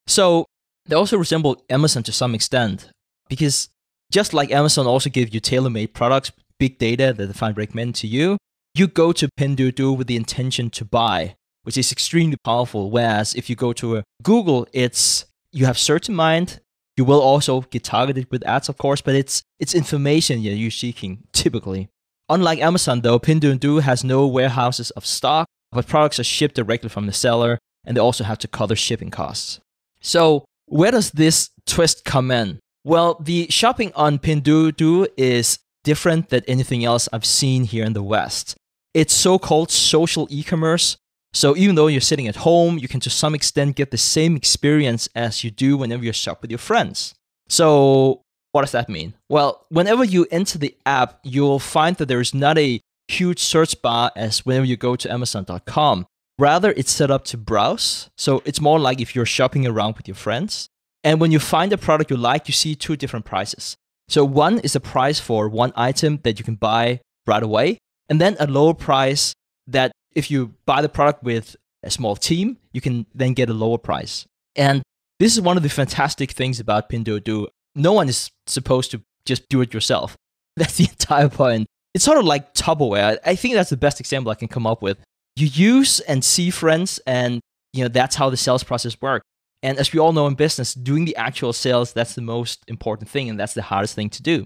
So they also resemble Amazon to some extent because just like Amazon also give you tailor-made products, big data that they find recommend to you, you go to Pinduoduo with the intention to buy, which is extremely powerful. Whereas if you go to Google, it's you have search in mind you will also get targeted with ads, of course, but it's it's information that you're seeking typically. Unlike Amazon, though, Pinduoduo has no warehouses of stock, but products are shipped directly from the seller, and they also have to cover shipping costs. So, where does this twist come in? Well, the shopping on Pinduoduo is different than anything else I've seen here in the West. It's so called social e commerce, so even though you're sitting at home, you can to some extent get the same experience as you do whenever you shop with your friends. So what does that mean? Well, whenever you enter the app, you'll find that there is not a huge search bar as whenever you go to amazon.com. Rather, it's set up to browse. So it's more like if you're shopping around with your friends. And when you find a product you like, you see two different prices. So one is the price for one item that you can buy right away, and then a lower price that if you buy the product with a small team, you can then get a lower price. And this is one of the fantastic things about Pinduoduo. No one is supposed to just do it yourself. That's the entire point. It's sort of like Tupperware. I think that's the best example I can come up with. You use and see friends, and you know that's how the sales process works. And as we all know in business, doing the actual sales, that's the most important thing, and that's the hardest thing to do.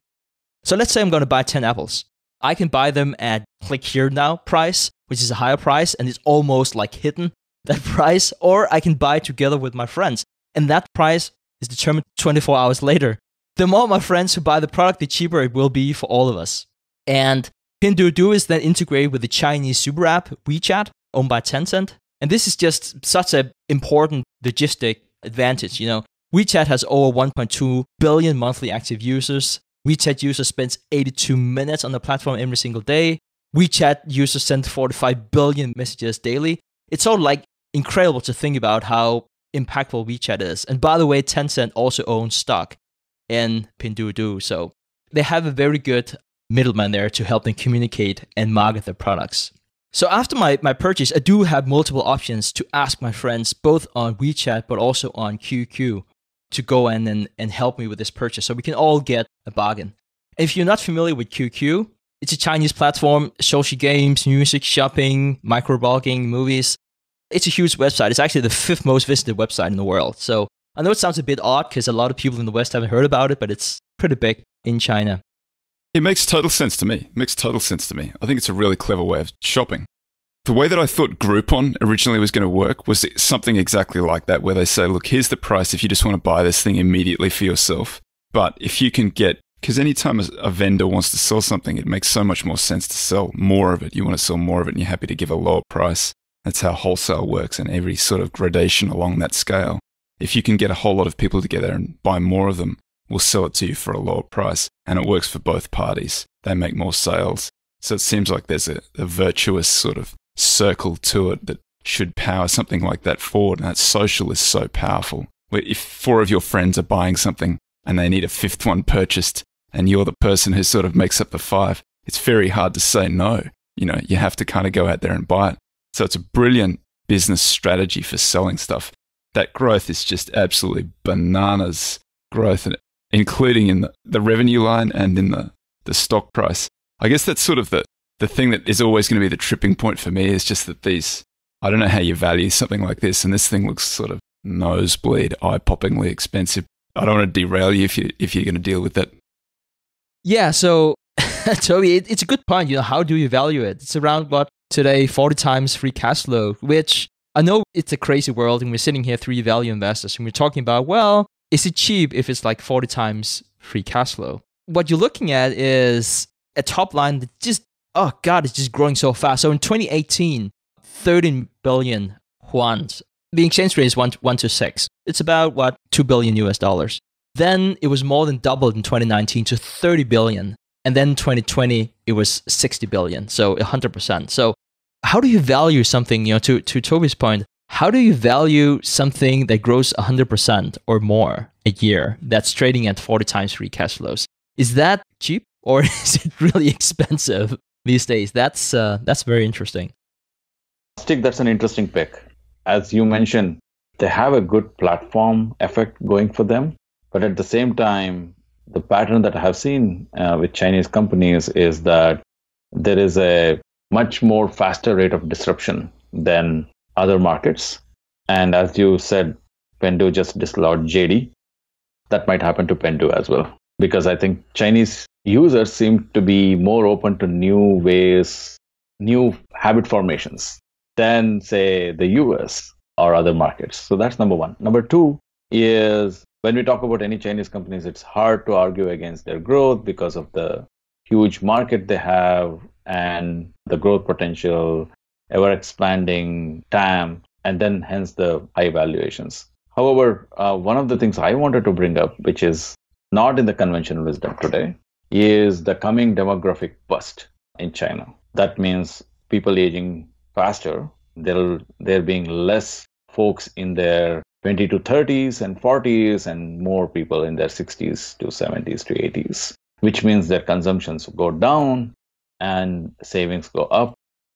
So let's say I'm going to buy 10 apples. I can buy them at click here now price, which is a higher price and it's almost like hidden that price, or I can buy together with my friends. And that price is determined 24 hours later. The more my friends who buy the product, the cheaper it will be for all of us. And Pinduoduo is then integrated with the Chinese super app WeChat, owned by Tencent. And this is just such an important logistic advantage. You know, WeChat has over 1.2 billion monthly active users. WeChat users spends 82 minutes on the platform every single day. WeChat users send 45 billion messages daily. It's all like incredible to think about how impactful WeChat is. And by the way, Tencent also owns stock in Pinduoduo. So they have a very good middleman there to help them communicate and market their products. So after my, my purchase, I do have multiple options to ask my friends both on WeChat but also on QQ to go in and, and help me with this purchase so we can all get a bargain. If you're not familiar with QQ, it's a Chinese platform, social games, music, shopping, micro blogging, movies. It's a huge website. It's actually the fifth most visited website in the world. So I know it sounds a bit odd because a lot of people in the West haven't heard about it, but it's pretty big in China. It makes total sense to me. It makes total sense to me. I think it's a really clever way of shopping the way that I thought Groupon originally was going to work was something exactly like that, where they say, look, here's the price if you just want to buy this thing immediately for yourself. But if you can get, because anytime a vendor wants to sell something, it makes so much more sense to sell more of it. You want to sell more of it and you're happy to give a lower price. That's how wholesale works and every sort of gradation along that scale. If you can get a whole lot of people together and buy more of them, we'll sell it to you for a lower price. And it works for both parties. They make more sales. So it seems like there's a, a virtuous sort of circle to it that should power something like that forward. And that social is so powerful. If four of your friends are buying something and they need a fifth one purchased, and you're the person who sort of makes up the five, it's very hard to say no. You know, you have to kind of go out there and buy it. So it's a brilliant business strategy for selling stuff. That growth is just absolutely bananas growth, including in the, the revenue line and in the, the stock price. I guess that's sort of the, the thing that is always going to be the tripping point for me is just that these, I don't know how you value something like this. And this thing looks sort of nosebleed, eye poppingly expensive. I don't want to derail you if, you if you're going to deal with it. Yeah. So, Toby, it, it's a good point. You know, how do you value it? It's around what today, 40 times free cash flow, which I know it's a crazy world. And we're sitting here, three value investors, and we're talking about, well, is it cheap if it's like 40 times free cash flow? What you're looking at is a top line that just oh God, it's just growing so fast. So in 2018, 13 billion yuans. The exchange rate is one, one to six. It's about what, 2 billion US dollars. Then it was more than doubled in 2019 to 30 billion. And then 2020, it was 60 billion. So 100%. So how do you value something, you know, to, to Toby's point, how do you value something that grows 100% or more a year that's trading at 40 times free cash flows? Is that cheap or is it really expensive? these days. That's uh, that's very interesting. Stick, that's an interesting pick. As you mentioned, they have a good platform effect going for them, but at the same time, the pattern that I have seen uh, with Chinese companies is that there is a much more faster rate of disruption than other markets. And as you said, Pendu just dislodged JD. That might happen to Pendu as well because I think Chinese users seem to be more open to new ways, new habit formations than, say, the US or other markets. So that's number one. Number two is when we talk about any Chinese companies, it's hard to argue against their growth because of the huge market they have and the growth potential, ever expanding TAM, and then hence the high valuations. However, uh, one of the things I wanted to bring up, which is not in the conventional wisdom today, is the coming demographic bust in China. That means people aging faster, there there being less folks in their 20 to 30s and 40s and more people in their 60s to 70s to 80s, which means their consumptions go down and savings go up.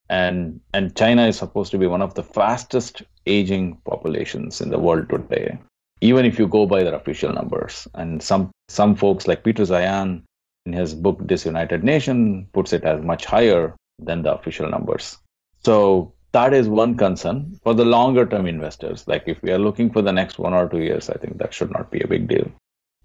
And, and China is supposed to be one of the fastest aging populations in the world today even if you go by their official numbers. And some some folks like Peter Zayan in his book This United Nation puts it as much higher than the official numbers. So that is one concern for the longer term investors. Like if we are looking for the next one or two years, I think that should not be a big deal.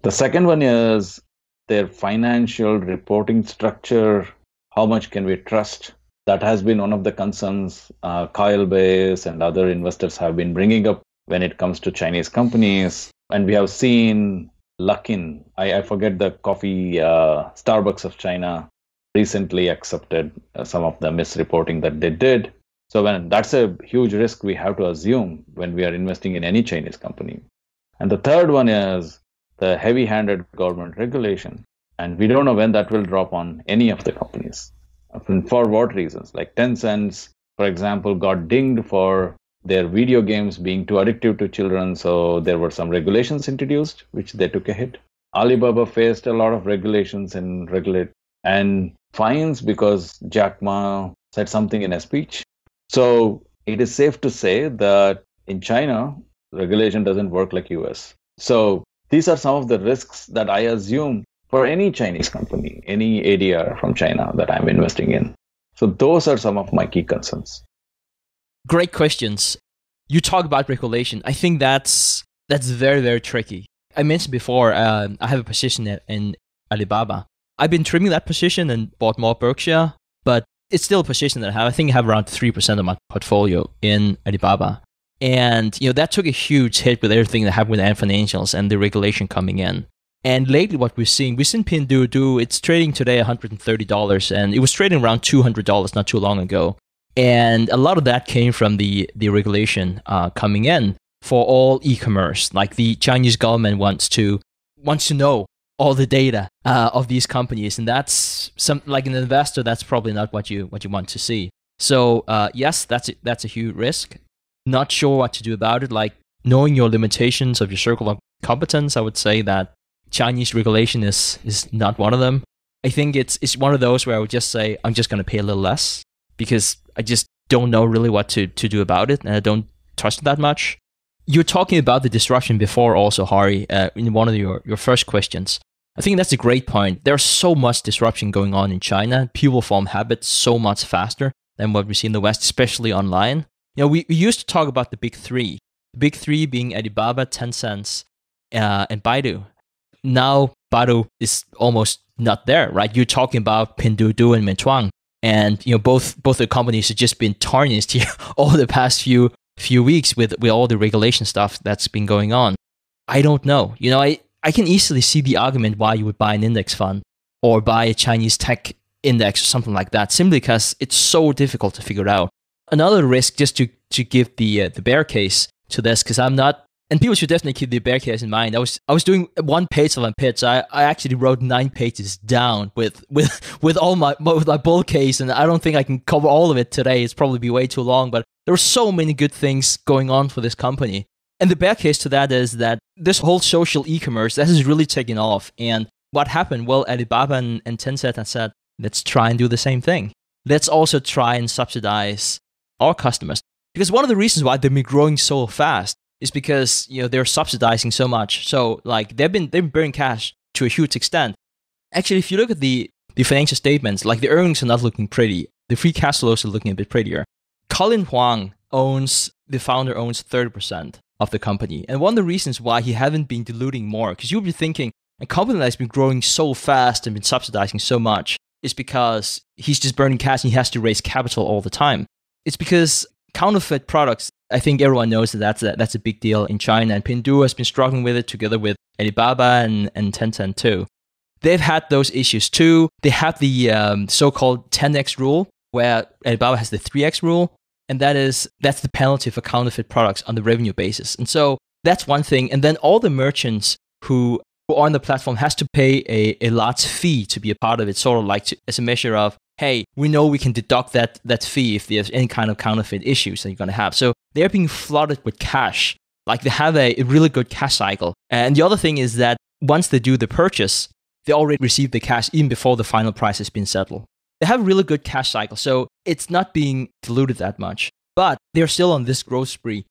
The second one is their financial reporting structure. How much can we trust? That has been one of the concerns uh, Kyle Bass and other investors have been bringing up when it comes to Chinese companies. And we have seen Luckin, I, I forget the coffee, uh, Starbucks of China recently accepted uh, some of the misreporting that they did. So when that's a huge risk we have to assume when we are investing in any Chinese company. And the third one is the heavy-handed government regulation, and we don't know when that will drop on any of the companies. and For what reasons? Like Tencent, for example, got dinged for their video games being too addictive to children, so there were some regulations introduced, which they took a hit. Alibaba faced a lot of regulations and regulate and fines because Jack Ma said something in a speech. So it is safe to say that in China, regulation doesn't work like US. So these are some of the risks that I assume for any Chinese company, any ADR from China that I'm investing in. So those are some of my key concerns great questions. You talk about regulation. I think that's that's very very tricky. I mentioned before uh, I have a position in Alibaba. I've been trimming that position and bought more Berkshire, but it's still a position that I have. I think I have around three percent of my portfolio in Alibaba, and you know that took a huge hit with everything that happened with Ant Financials and the regulation coming in. And lately, what we're seeing, we've seen Pinduoduo. It's trading today $130, and it was trading around $200 not too long ago and a lot of that came from the the regulation uh, coming in for all e-commerce. Like the Chinese government wants to wants to know all the data uh, of these companies, and that's some like an investor. That's probably not what you what you want to see. So uh, yes, that's a, that's a huge risk. Not sure what to do about it. Like knowing your limitations of your circle of competence, I would say that Chinese regulation is is not one of them. I think it's it's one of those where I would just say I'm just going to pay a little less because I just don't know really what to, to do about it, and I don't trust it that much. You're talking about the disruption before, also, Hari, uh, in one of your, your first questions. I think that's a great point. There's so much disruption going on in China. People form habits so much faster than what we see in the West, especially online. You know, we, we used to talk about the big three, the big three being Alibaba, Tencent, uh, and Baidu. Now Baidu is almost not there, right? You're talking about Pinduoduo and Meituan and you know both both the companies have just been tarnished here over the past few few weeks with with all the regulation stuff that's been going on. I don't know. You know, I I can easily see the argument why you would buy an index fund or buy a Chinese tech index or something like that, simply because it's so difficult to figure out. Another risk, just to to give the uh, the bear case to this, because I'm not and people should definitely keep the bear case in mind. I was I was doing one page of my pitch. I, I actually wrote nine pages down with with with all my with my bull case, and I don't think I can cover all of it today. It's probably be way too long, but there were so many good things going on for this company. And the bear case to that is that this whole social e-commerce that has really taken off. And what happened? Well, Alibaba and, and Tencent have said, let's try and do the same thing. Let's also try and subsidize our customers. Because one of the reasons why they've been growing so fast is because you know they're subsidizing so much. So like they've been they've been burning cash to a huge extent. Actually, if you look at the the financial statements, like the earnings are not looking pretty. The free cash flows are looking a bit prettier. Colin Huang owns the founder owns 30% of the company. And one of the reasons why he hasn't been diluting more, because you'll be thinking, a company that's been growing so fast and been subsidizing so much is because he's just burning cash and he has to raise capital all the time. It's because counterfeit products. I think everyone knows that that's a, that's a big deal in China, and Pinduoduo has been struggling with it together with Alibaba and, and Tencent too. They've had those issues too. They have the um, so-called 10x rule, where Alibaba has the 3x rule, and that is that's the penalty for counterfeit products on the revenue basis. And so that's one thing. And then all the merchants who who are on the platform has to pay a, a large fee to be a part of it, sort of like to, as a measure of hey, we know we can deduct that, that fee if there's any kind of counterfeit issues that you're going to have. So they're being flooded with cash. Like they have a, a really good cash cycle. And the other thing is that once they do the purchase, they already receive the cash even before the final price has been settled. They have a really good cash cycle, so it's not being diluted that much. But they're still on this growth spree.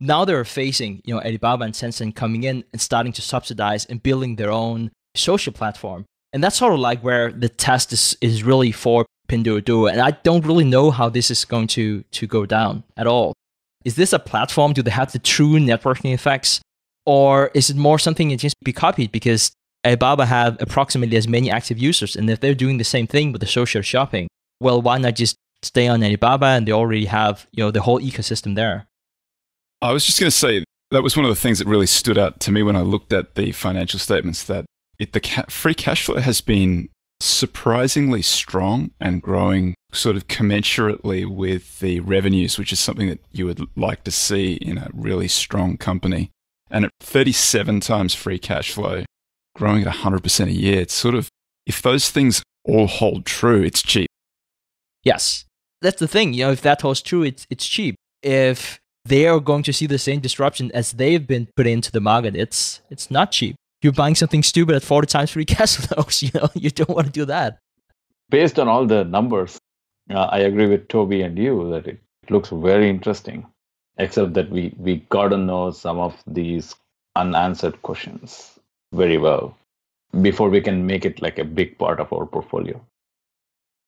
Now they're facing, you know, Alibaba and Tencent coming in and starting to subsidize and building their own social platform. And that's sort of like where the test is, is really for Pinduoduo. And I don't really know how this is going to, to go down at all. Is this a platform? Do they have the true networking effects? Or is it more something that just be copied because Alibaba have approximately as many active users? And if they're doing the same thing with the social shopping, well, why not just stay on Alibaba and they already have you know the whole ecosystem there? I was just going to say that was one of the things that really stood out to me when I looked at the financial statements that it, the ca- free cash flow has been surprisingly strong and growing sort of commensurately with the revenues, which is something that you would like to see in a really strong company. And at 37 times free cash flow, growing at 100% a year, it's sort of, if those things all hold true, it's cheap. Yes. That's the thing. You know, if that holds true, it's, it's cheap. If they are going to see the same disruption as they've been put into the market, it's, it's not cheap you're buying something stupid at four times free cash flows. You know, you don't want to do that. Based on all the numbers, uh, I agree with Toby and you that it looks very interesting, except that we we gotta know some of these unanswered questions very well before we can make it like a big part of our portfolio.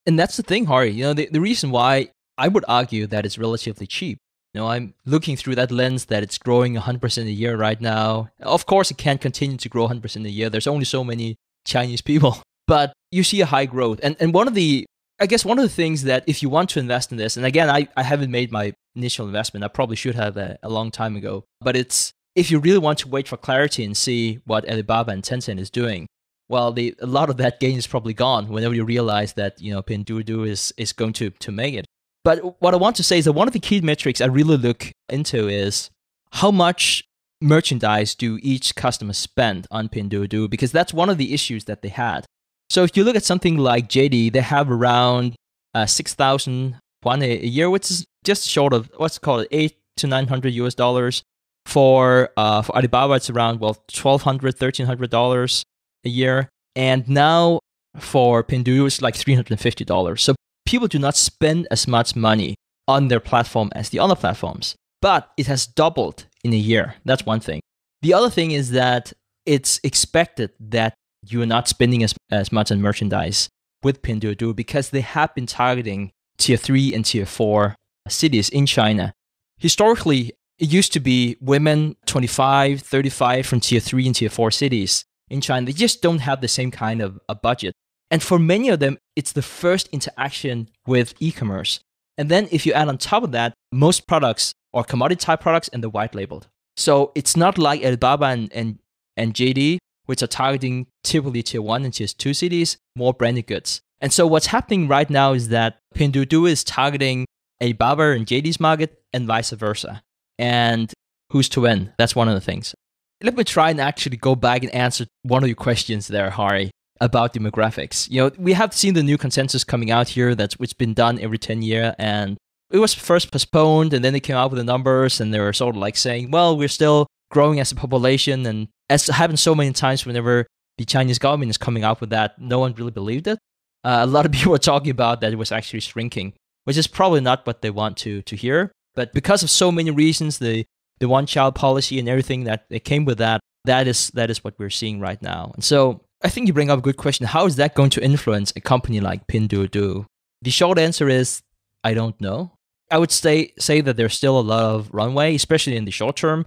And that's the thing, Hari. You know, the, the reason why I would argue that it's relatively cheap you know, I'm looking through that lens that it's growing 100% a year right now. Of course, it can't continue to grow 100% a year. There's only so many Chinese people, but you see a high growth. And, and one of the, I guess, one of the things that if you want to invest in this, and again, I, I haven't made my initial investment, I probably should have a, a long time ago, but it's if you really want to wait for clarity and see what Alibaba and Tencent is doing, well, the, a lot of that gain is probably gone whenever you realize that, you know, Pinduoduo is, is going to, to make it. But what I want to say is that one of the key metrics I really look into is how much merchandise do each customer spend on Pinduoduo because that's one of the issues that they had. So if you look at something like JD, they have around uh, 6,000 yuan a year, which is just short of what's called eight to 900 US dollars. For, uh, for Alibaba, it's around, well, 1200 $1,300 a year. And now for Pinduoduo, it's like $350. So people do not spend as much money on their platform as the other platforms, but it has doubled in a year. That's one thing. The other thing is that it's expected that you are not spending as, as much on merchandise with Pinduoduo because they have been targeting tier three and tier four cities in China. Historically, it used to be women 25, 35 from tier three and tier four cities in China. They just don't have the same kind of a budget and for many of them, it's the first interaction with e commerce. And then if you add on top of that, most products are commodity type products and they're white labeled. So it's not like Alibaba and, and, and JD, which are targeting typically tier one and tier two cities, more branded goods. And so what's happening right now is that Pinduoduo is targeting Alibaba and JD's market and vice versa. And who's to win? That's one of the things. Let me try and actually go back and answer one of your questions there, Hari about demographics. You know, we have seen the new consensus coming out here that's has been done every 10 year and it was first postponed and then they came out with the numbers and they were sort of like saying, well, we're still growing as a population and as happened so many times whenever the Chinese government is coming out with that, no one really believed it. Uh, a lot of people were talking about that it was actually shrinking, which is probably not what they want to to hear. But because of so many reasons, the the one child policy and everything that came with that, that is that is what we're seeing right now. And so I think you bring up a good question. How is that going to influence a company like Pinduoduo? The short answer is I don't know. I would say say that there's still a lot of runway, especially in the short term.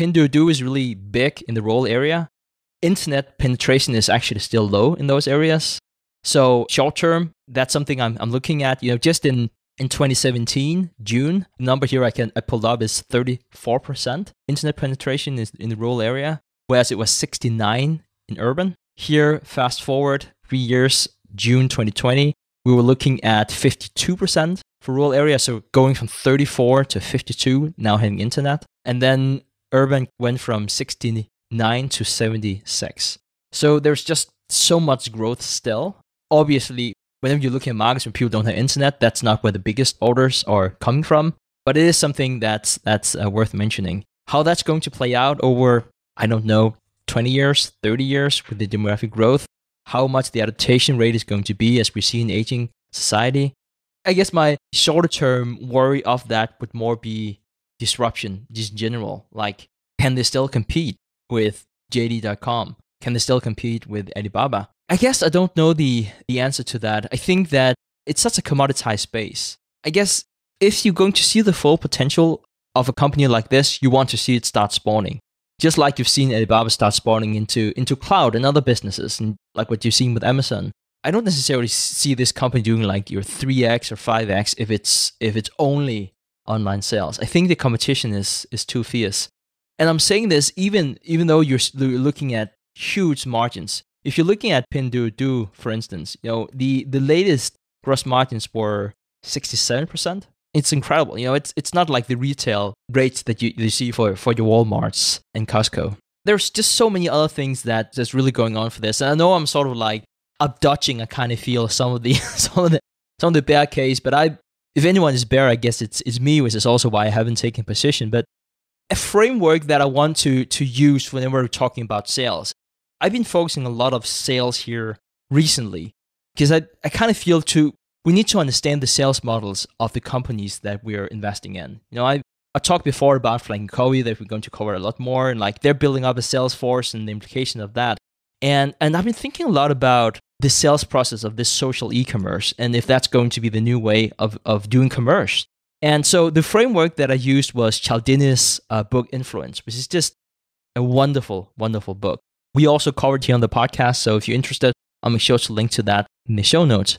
Pinduoduo is really big in the rural area. Internet penetration is actually still low in those areas. So short term, that's something I'm, I'm looking at. You know, just in in 2017 June, number here I can I pulled up is 34 percent internet penetration is in the rural area, whereas it was 69 in urban. Here, fast forward three years, June 2020, we were looking at 52% for rural areas. So going from 34 to 52, now having internet. And then urban went from 69 to 76. So there's just so much growth still. Obviously, whenever you look at markets when people don't have internet, that's not where the biggest orders are coming from. But it is something that's, that's uh, worth mentioning. How that's going to play out over, I don't know, 20 years, 30 years with the demographic growth, how much the adaptation rate is going to be as we see in aging society. I guess my shorter term worry of that would more be disruption just in general. Like, can they still compete with JD.com? Can they still compete with Alibaba? I guess I don't know the, the answer to that. I think that it's such a commoditized space. I guess if you're going to see the full potential of a company like this, you want to see it start spawning just like you've seen Alibaba start spawning into into cloud and other businesses, and like what you've seen with Amazon. I don't necessarily see this company doing like your three x or five x if it's if it's only online sales. I think the competition is is too fierce, and I'm saying this even even though you're looking at huge margins. If you're looking at Pinduoduo, for instance, you know the the latest gross margins were 67 percent it's incredible. You know, it's it's not like the retail rates that you, you see for, for your Walmarts and Costco. There's just so many other things that that's really going on for this. And I know I'm sort of like abducting I kind of feel some of the some of the some of the bear case, but I if anyone is bear, I guess it's it's me, which is also why I haven't taken position. But a framework that I want to to use whenever we're talking about sales. I've been focusing a lot of sales here recently because I, I kind of feel to we need to understand the sales models of the companies that we're investing in. You know, I, I talked before about Koi that we're going to cover a lot more, and like they're building up a sales force and the implication of that. And and I've been thinking a lot about the sales process of this social e-commerce and if that's going to be the new way of, of doing commerce. And so the framework that I used was Cialdini's uh, book Influence, which is just a wonderful, wonderful book. We also covered here on the podcast, so if you're interested, I'll make sure to link to that in the show notes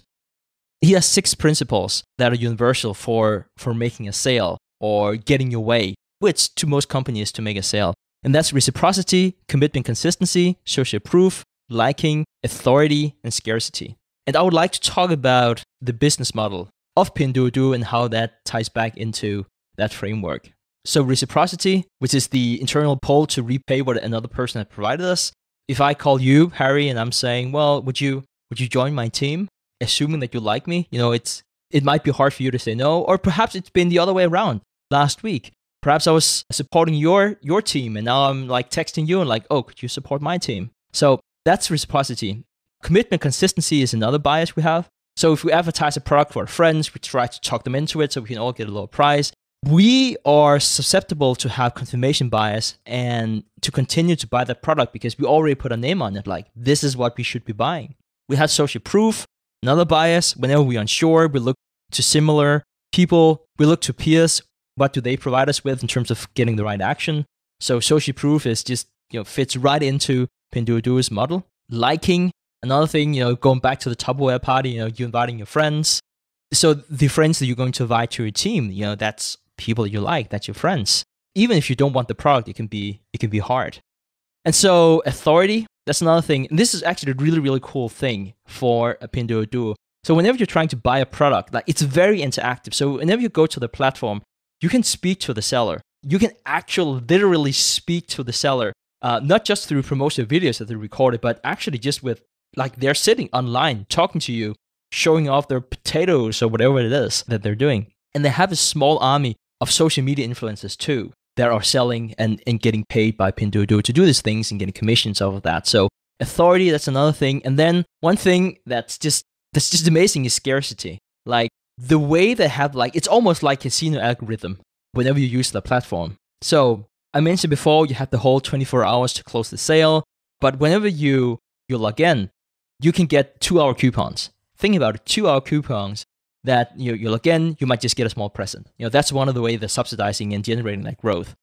he has six principles that are universal for for making a sale or getting your way, which to most companies to make a sale. And that's reciprocity, commitment consistency, social proof, liking, authority, and scarcity. And I would like to talk about the business model of Pinduoduo and how that ties back into that framework. So reciprocity, which is the internal pull to repay what another person has provided us. If I call you, Harry, and I'm saying, well, would you would you join my team? assuming that you like me, you know, it's it might be hard for you to say no, or perhaps it's been the other way around last week. Perhaps I was supporting your your team and now I'm like texting you and like, oh, could you support my team? So that's reciprocity. Commitment consistency is another bias we have. So if we advertise a product for our friends, we try to talk them into it so we can all get a lower price. We are susceptible to have confirmation bias and to continue to buy that product because we already put a name on it. Like, this is what we should be buying. We have social proof. Another bias, whenever we're unsure, we look to similar people, we look to peers, what do they provide us with in terms of getting the right action? So social proof is just, you know, fits right into Pinduoduo's model. Liking, another thing, you know, going back to the Tupperware party, you know, you inviting your friends. So the friends that you're going to invite to your team, you know, that's people you like, that's your friends. Even if you don't want the product, it can be it can be hard. And so authority, that's another thing. this is actually a really, really cool thing for a Pinduoduo. So whenever you're trying to buy a product, like it's very interactive. So whenever you go to the platform, you can speak to the seller. You can actually literally speak to the seller, uh, not just through promotional videos that they recorded, but actually just with like they're sitting online talking to you, showing off their potatoes or whatever it is that they're doing. And they have a small army of social media influencers too that are selling and, and getting paid by Pinduoduo to do these things and getting commissions off of that. So authority, that's another thing. And then one thing that's just that's just amazing is scarcity. Like the way they have like it's almost like casino algorithm whenever you use the platform. So I mentioned before you have the whole 24 hours to close the sale, but whenever you you log in, you can get two hour coupons. Think about it, two hour coupons that you you look in, you might just get a small present. You know, that's one of the way they're subsidizing and generating that growth.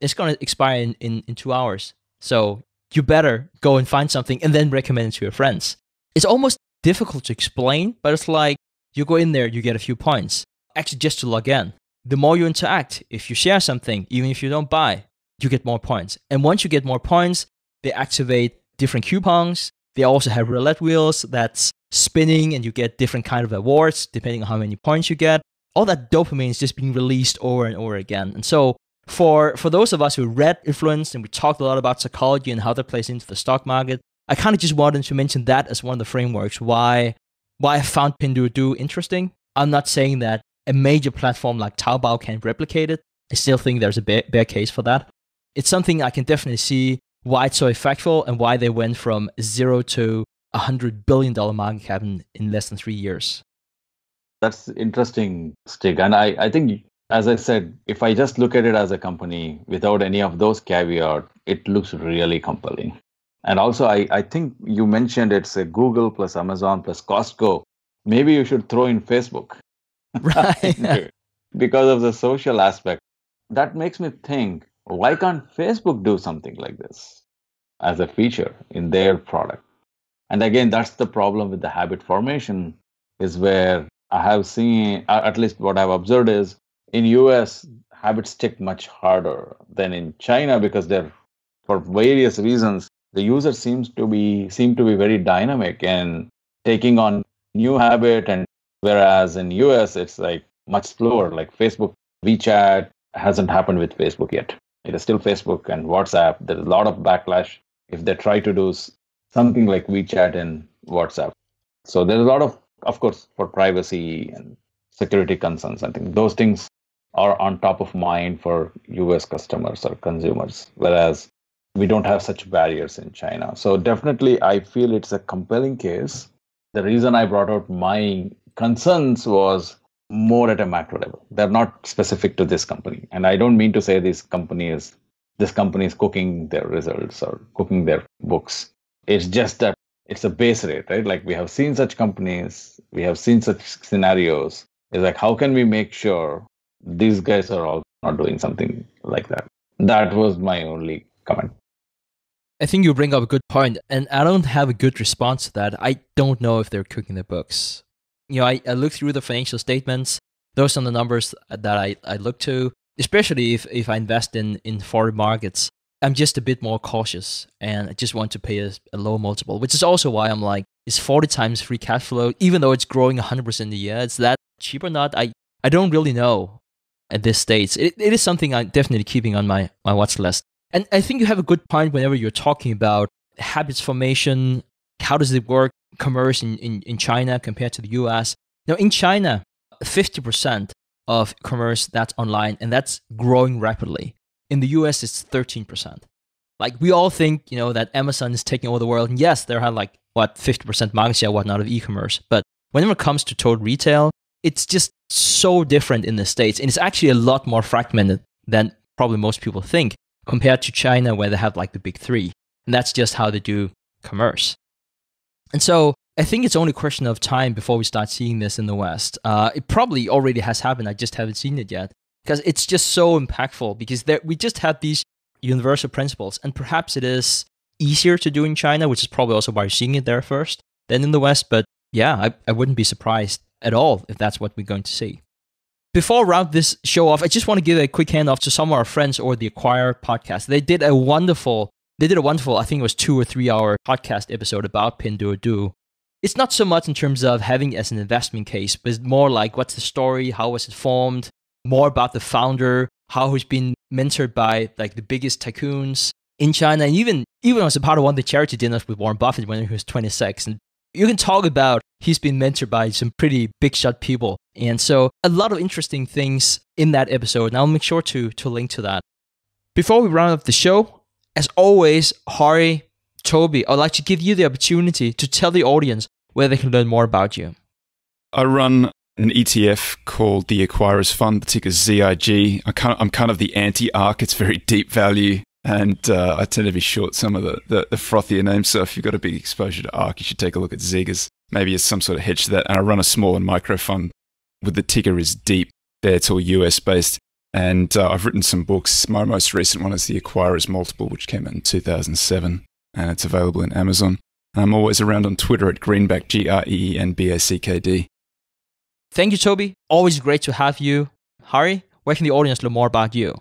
It's going to expire in, in, in two hours. So you better go and find something and then recommend it to your friends. It's almost difficult to explain, but it's like you go in there, you get a few points. Actually, just to log in. The more you interact, if you share something, even if you don't buy, you get more points. And once you get more points, they activate different coupons. They also have roulette wheels that's spinning and you get different kind of awards depending on how many points you get. All that dopamine is just being released over and over again. And so for for those of us who read influence and we talked a lot about psychology and how that plays into the stock market, I kind of just wanted to mention that as one of the frameworks why why I found Pinduoduo interesting. I'm not saying that a major platform like Taobao can replicate it. I still think there's a bare case for that. It's something I can definitely see why it's so effective and why they went from zero to a $100 billion market cap in, in less than three years. That's interesting, Stig. And I, I think, as I said, if I just look at it as a company without any of those caveats, it looks really compelling. And also, I, I think you mentioned it's a Google plus Amazon plus Costco. Maybe you should throw in Facebook. Right. because of the social aspect. That makes me think why can't Facebook do something like this as a feature in their product? And again, that's the problem with the habit formation is where I have seen, at least what I've observed is in US, habits stick much harder than in China because they're, for various reasons, the user seems to be seem to be very dynamic and taking on new habit and whereas in us it's like much slower like facebook wechat hasn't happened with facebook yet it is still facebook and whatsapp there's a lot of backlash if they try to do something like WeChat and WhatsApp. So there's a lot of, of course, for privacy and security concerns. I think those things are on top of mind for US customers or consumers, whereas we don't have such barriers in China. So definitely, I feel it's a compelling case. The reason I brought out my concerns was more at a macro level. They're not specific to this company, and I don't mean to say this company is this company is cooking their results or cooking their books. It's just that it's a base rate, right? Like we have seen such companies, we have seen such scenarios. It's like, how can we make sure these guys are all not doing something like that? That was my only comment. I think you bring up a good point, and I don't have a good response to that. I don't know if they're cooking the books. You know, I, I look through the financial statements, those are the numbers that I, I look to, especially if, if I invest in, in foreign markets. I'm just a bit more cautious and I just want to pay a, a, low multiple, which is also why I'm like, it's 40 times free cash flow, even though it's growing 100% a year. It's that cheap or not? I, I don't really know at this stage. It, it is something I'm definitely keeping on my, my watch list. And I think you have a good point whenever you're talking about habits formation, how does it work, commerce in, in, in China compared to the US. Now, in China, 50% of commerce that's online and that's growing rapidly. In the US, it's 13%. Like we all think, you know, that Amazon is taking over the world. And yes, they have like what 50% market share, whatnot of e-commerce. But whenever it comes to total retail, it's just so different in the States. And it's actually a lot more fragmented than probably most people think compared to China, where they have like the big three. And that's just how they do commerce. And so I think it's only a question of time before we start seeing this in the West. Uh, it probably already has happened. I just haven't seen it yet because it's just so impactful because there, we just had these universal principles and perhaps it is easier to do in China, which is probably also why you're seeing it there first than in the West. But yeah, I, I wouldn't be surprised at all if that's what we're going to see. Before I round this show off, I just want to give a quick handoff to some of our friends or the Acquire podcast. They did a wonderful, they did a wonderful, I think it was two or three hour podcast episode about Pinduoduo. It's not so much in terms of having as an investment case, but more like what's the story, how was it formed, more about the founder, how he's been mentored by like the biggest tycoons in China, and even even as a part of one of the charity dinners with Warren Buffett when he was 26. And you can talk about he's been mentored by some pretty big shot people. And so a lot of interesting things in that episode. And I'll make sure to to link to that. Before we round up the show, as always, Hari, Toby, I'd like to give you the opportunity to tell the audience where they can learn more about you. I run an ETF called the Acquirers Fund, the ticker ZIG. I kind of, I'm kind of the anti-ARC. It's very deep value, and uh, I tend to be short some of the, the, the, frothier names. So if you've got a big exposure to ARC, you should take a look at ZIG as maybe as some sort of hedge to that. And I run a small and micro fund with the ticker is deep. There, it's all US based. And uh, I've written some books. My most recent one is The Acquirers Multiple, which came out in 2007, and it's available in Amazon. And I'm always around on Twitter at Greenback, G R E E N B A C K D. Thank you, Toby. Always great to have you. Hari, where can the audience learn more about you?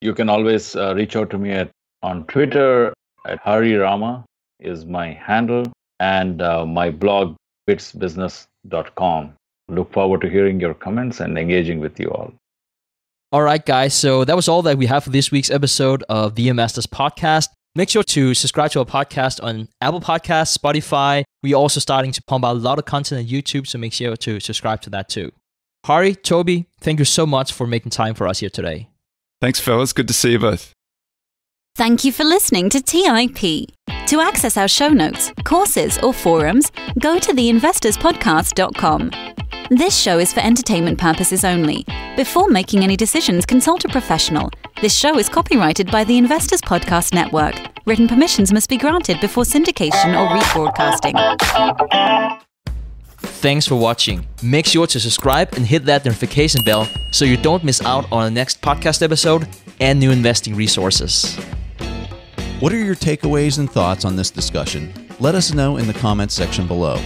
You can always uh, reach out to me at on Twitter at Hari Rama is my handle and uh, my blog bitsbusiness.com. Look forward to hearing your comments and engaging with you all. All right, guys. So that was all that we have for this week's episode of the Masters podcast. Make sure to subscribe to our podcast on Apple Podcasts, Spotify. We're also starting to pump out a lot of content on YouTube, so make sure to subscribe to that too. Hari, Toby, thank you so much for making time for us here today. Thanks, fellas. Good to see you both. Thank you for listening to TIP. To access our show notes, courses, or forums, go to theinvestorspodcast.com. This show is for entertainment purposes only. Before making any decisions, consult a professional. This show is copyrighted by the Investors Podcast Network. Written permissions must be granted before syndication or rebroadcasting. Thanks for watching. Make sure to subscribe and hit that notification bell so you don't miss out on the next podcast episode and new investing resources. What are your takeaways and thoughts on this discussion? Let us know in the comments section below.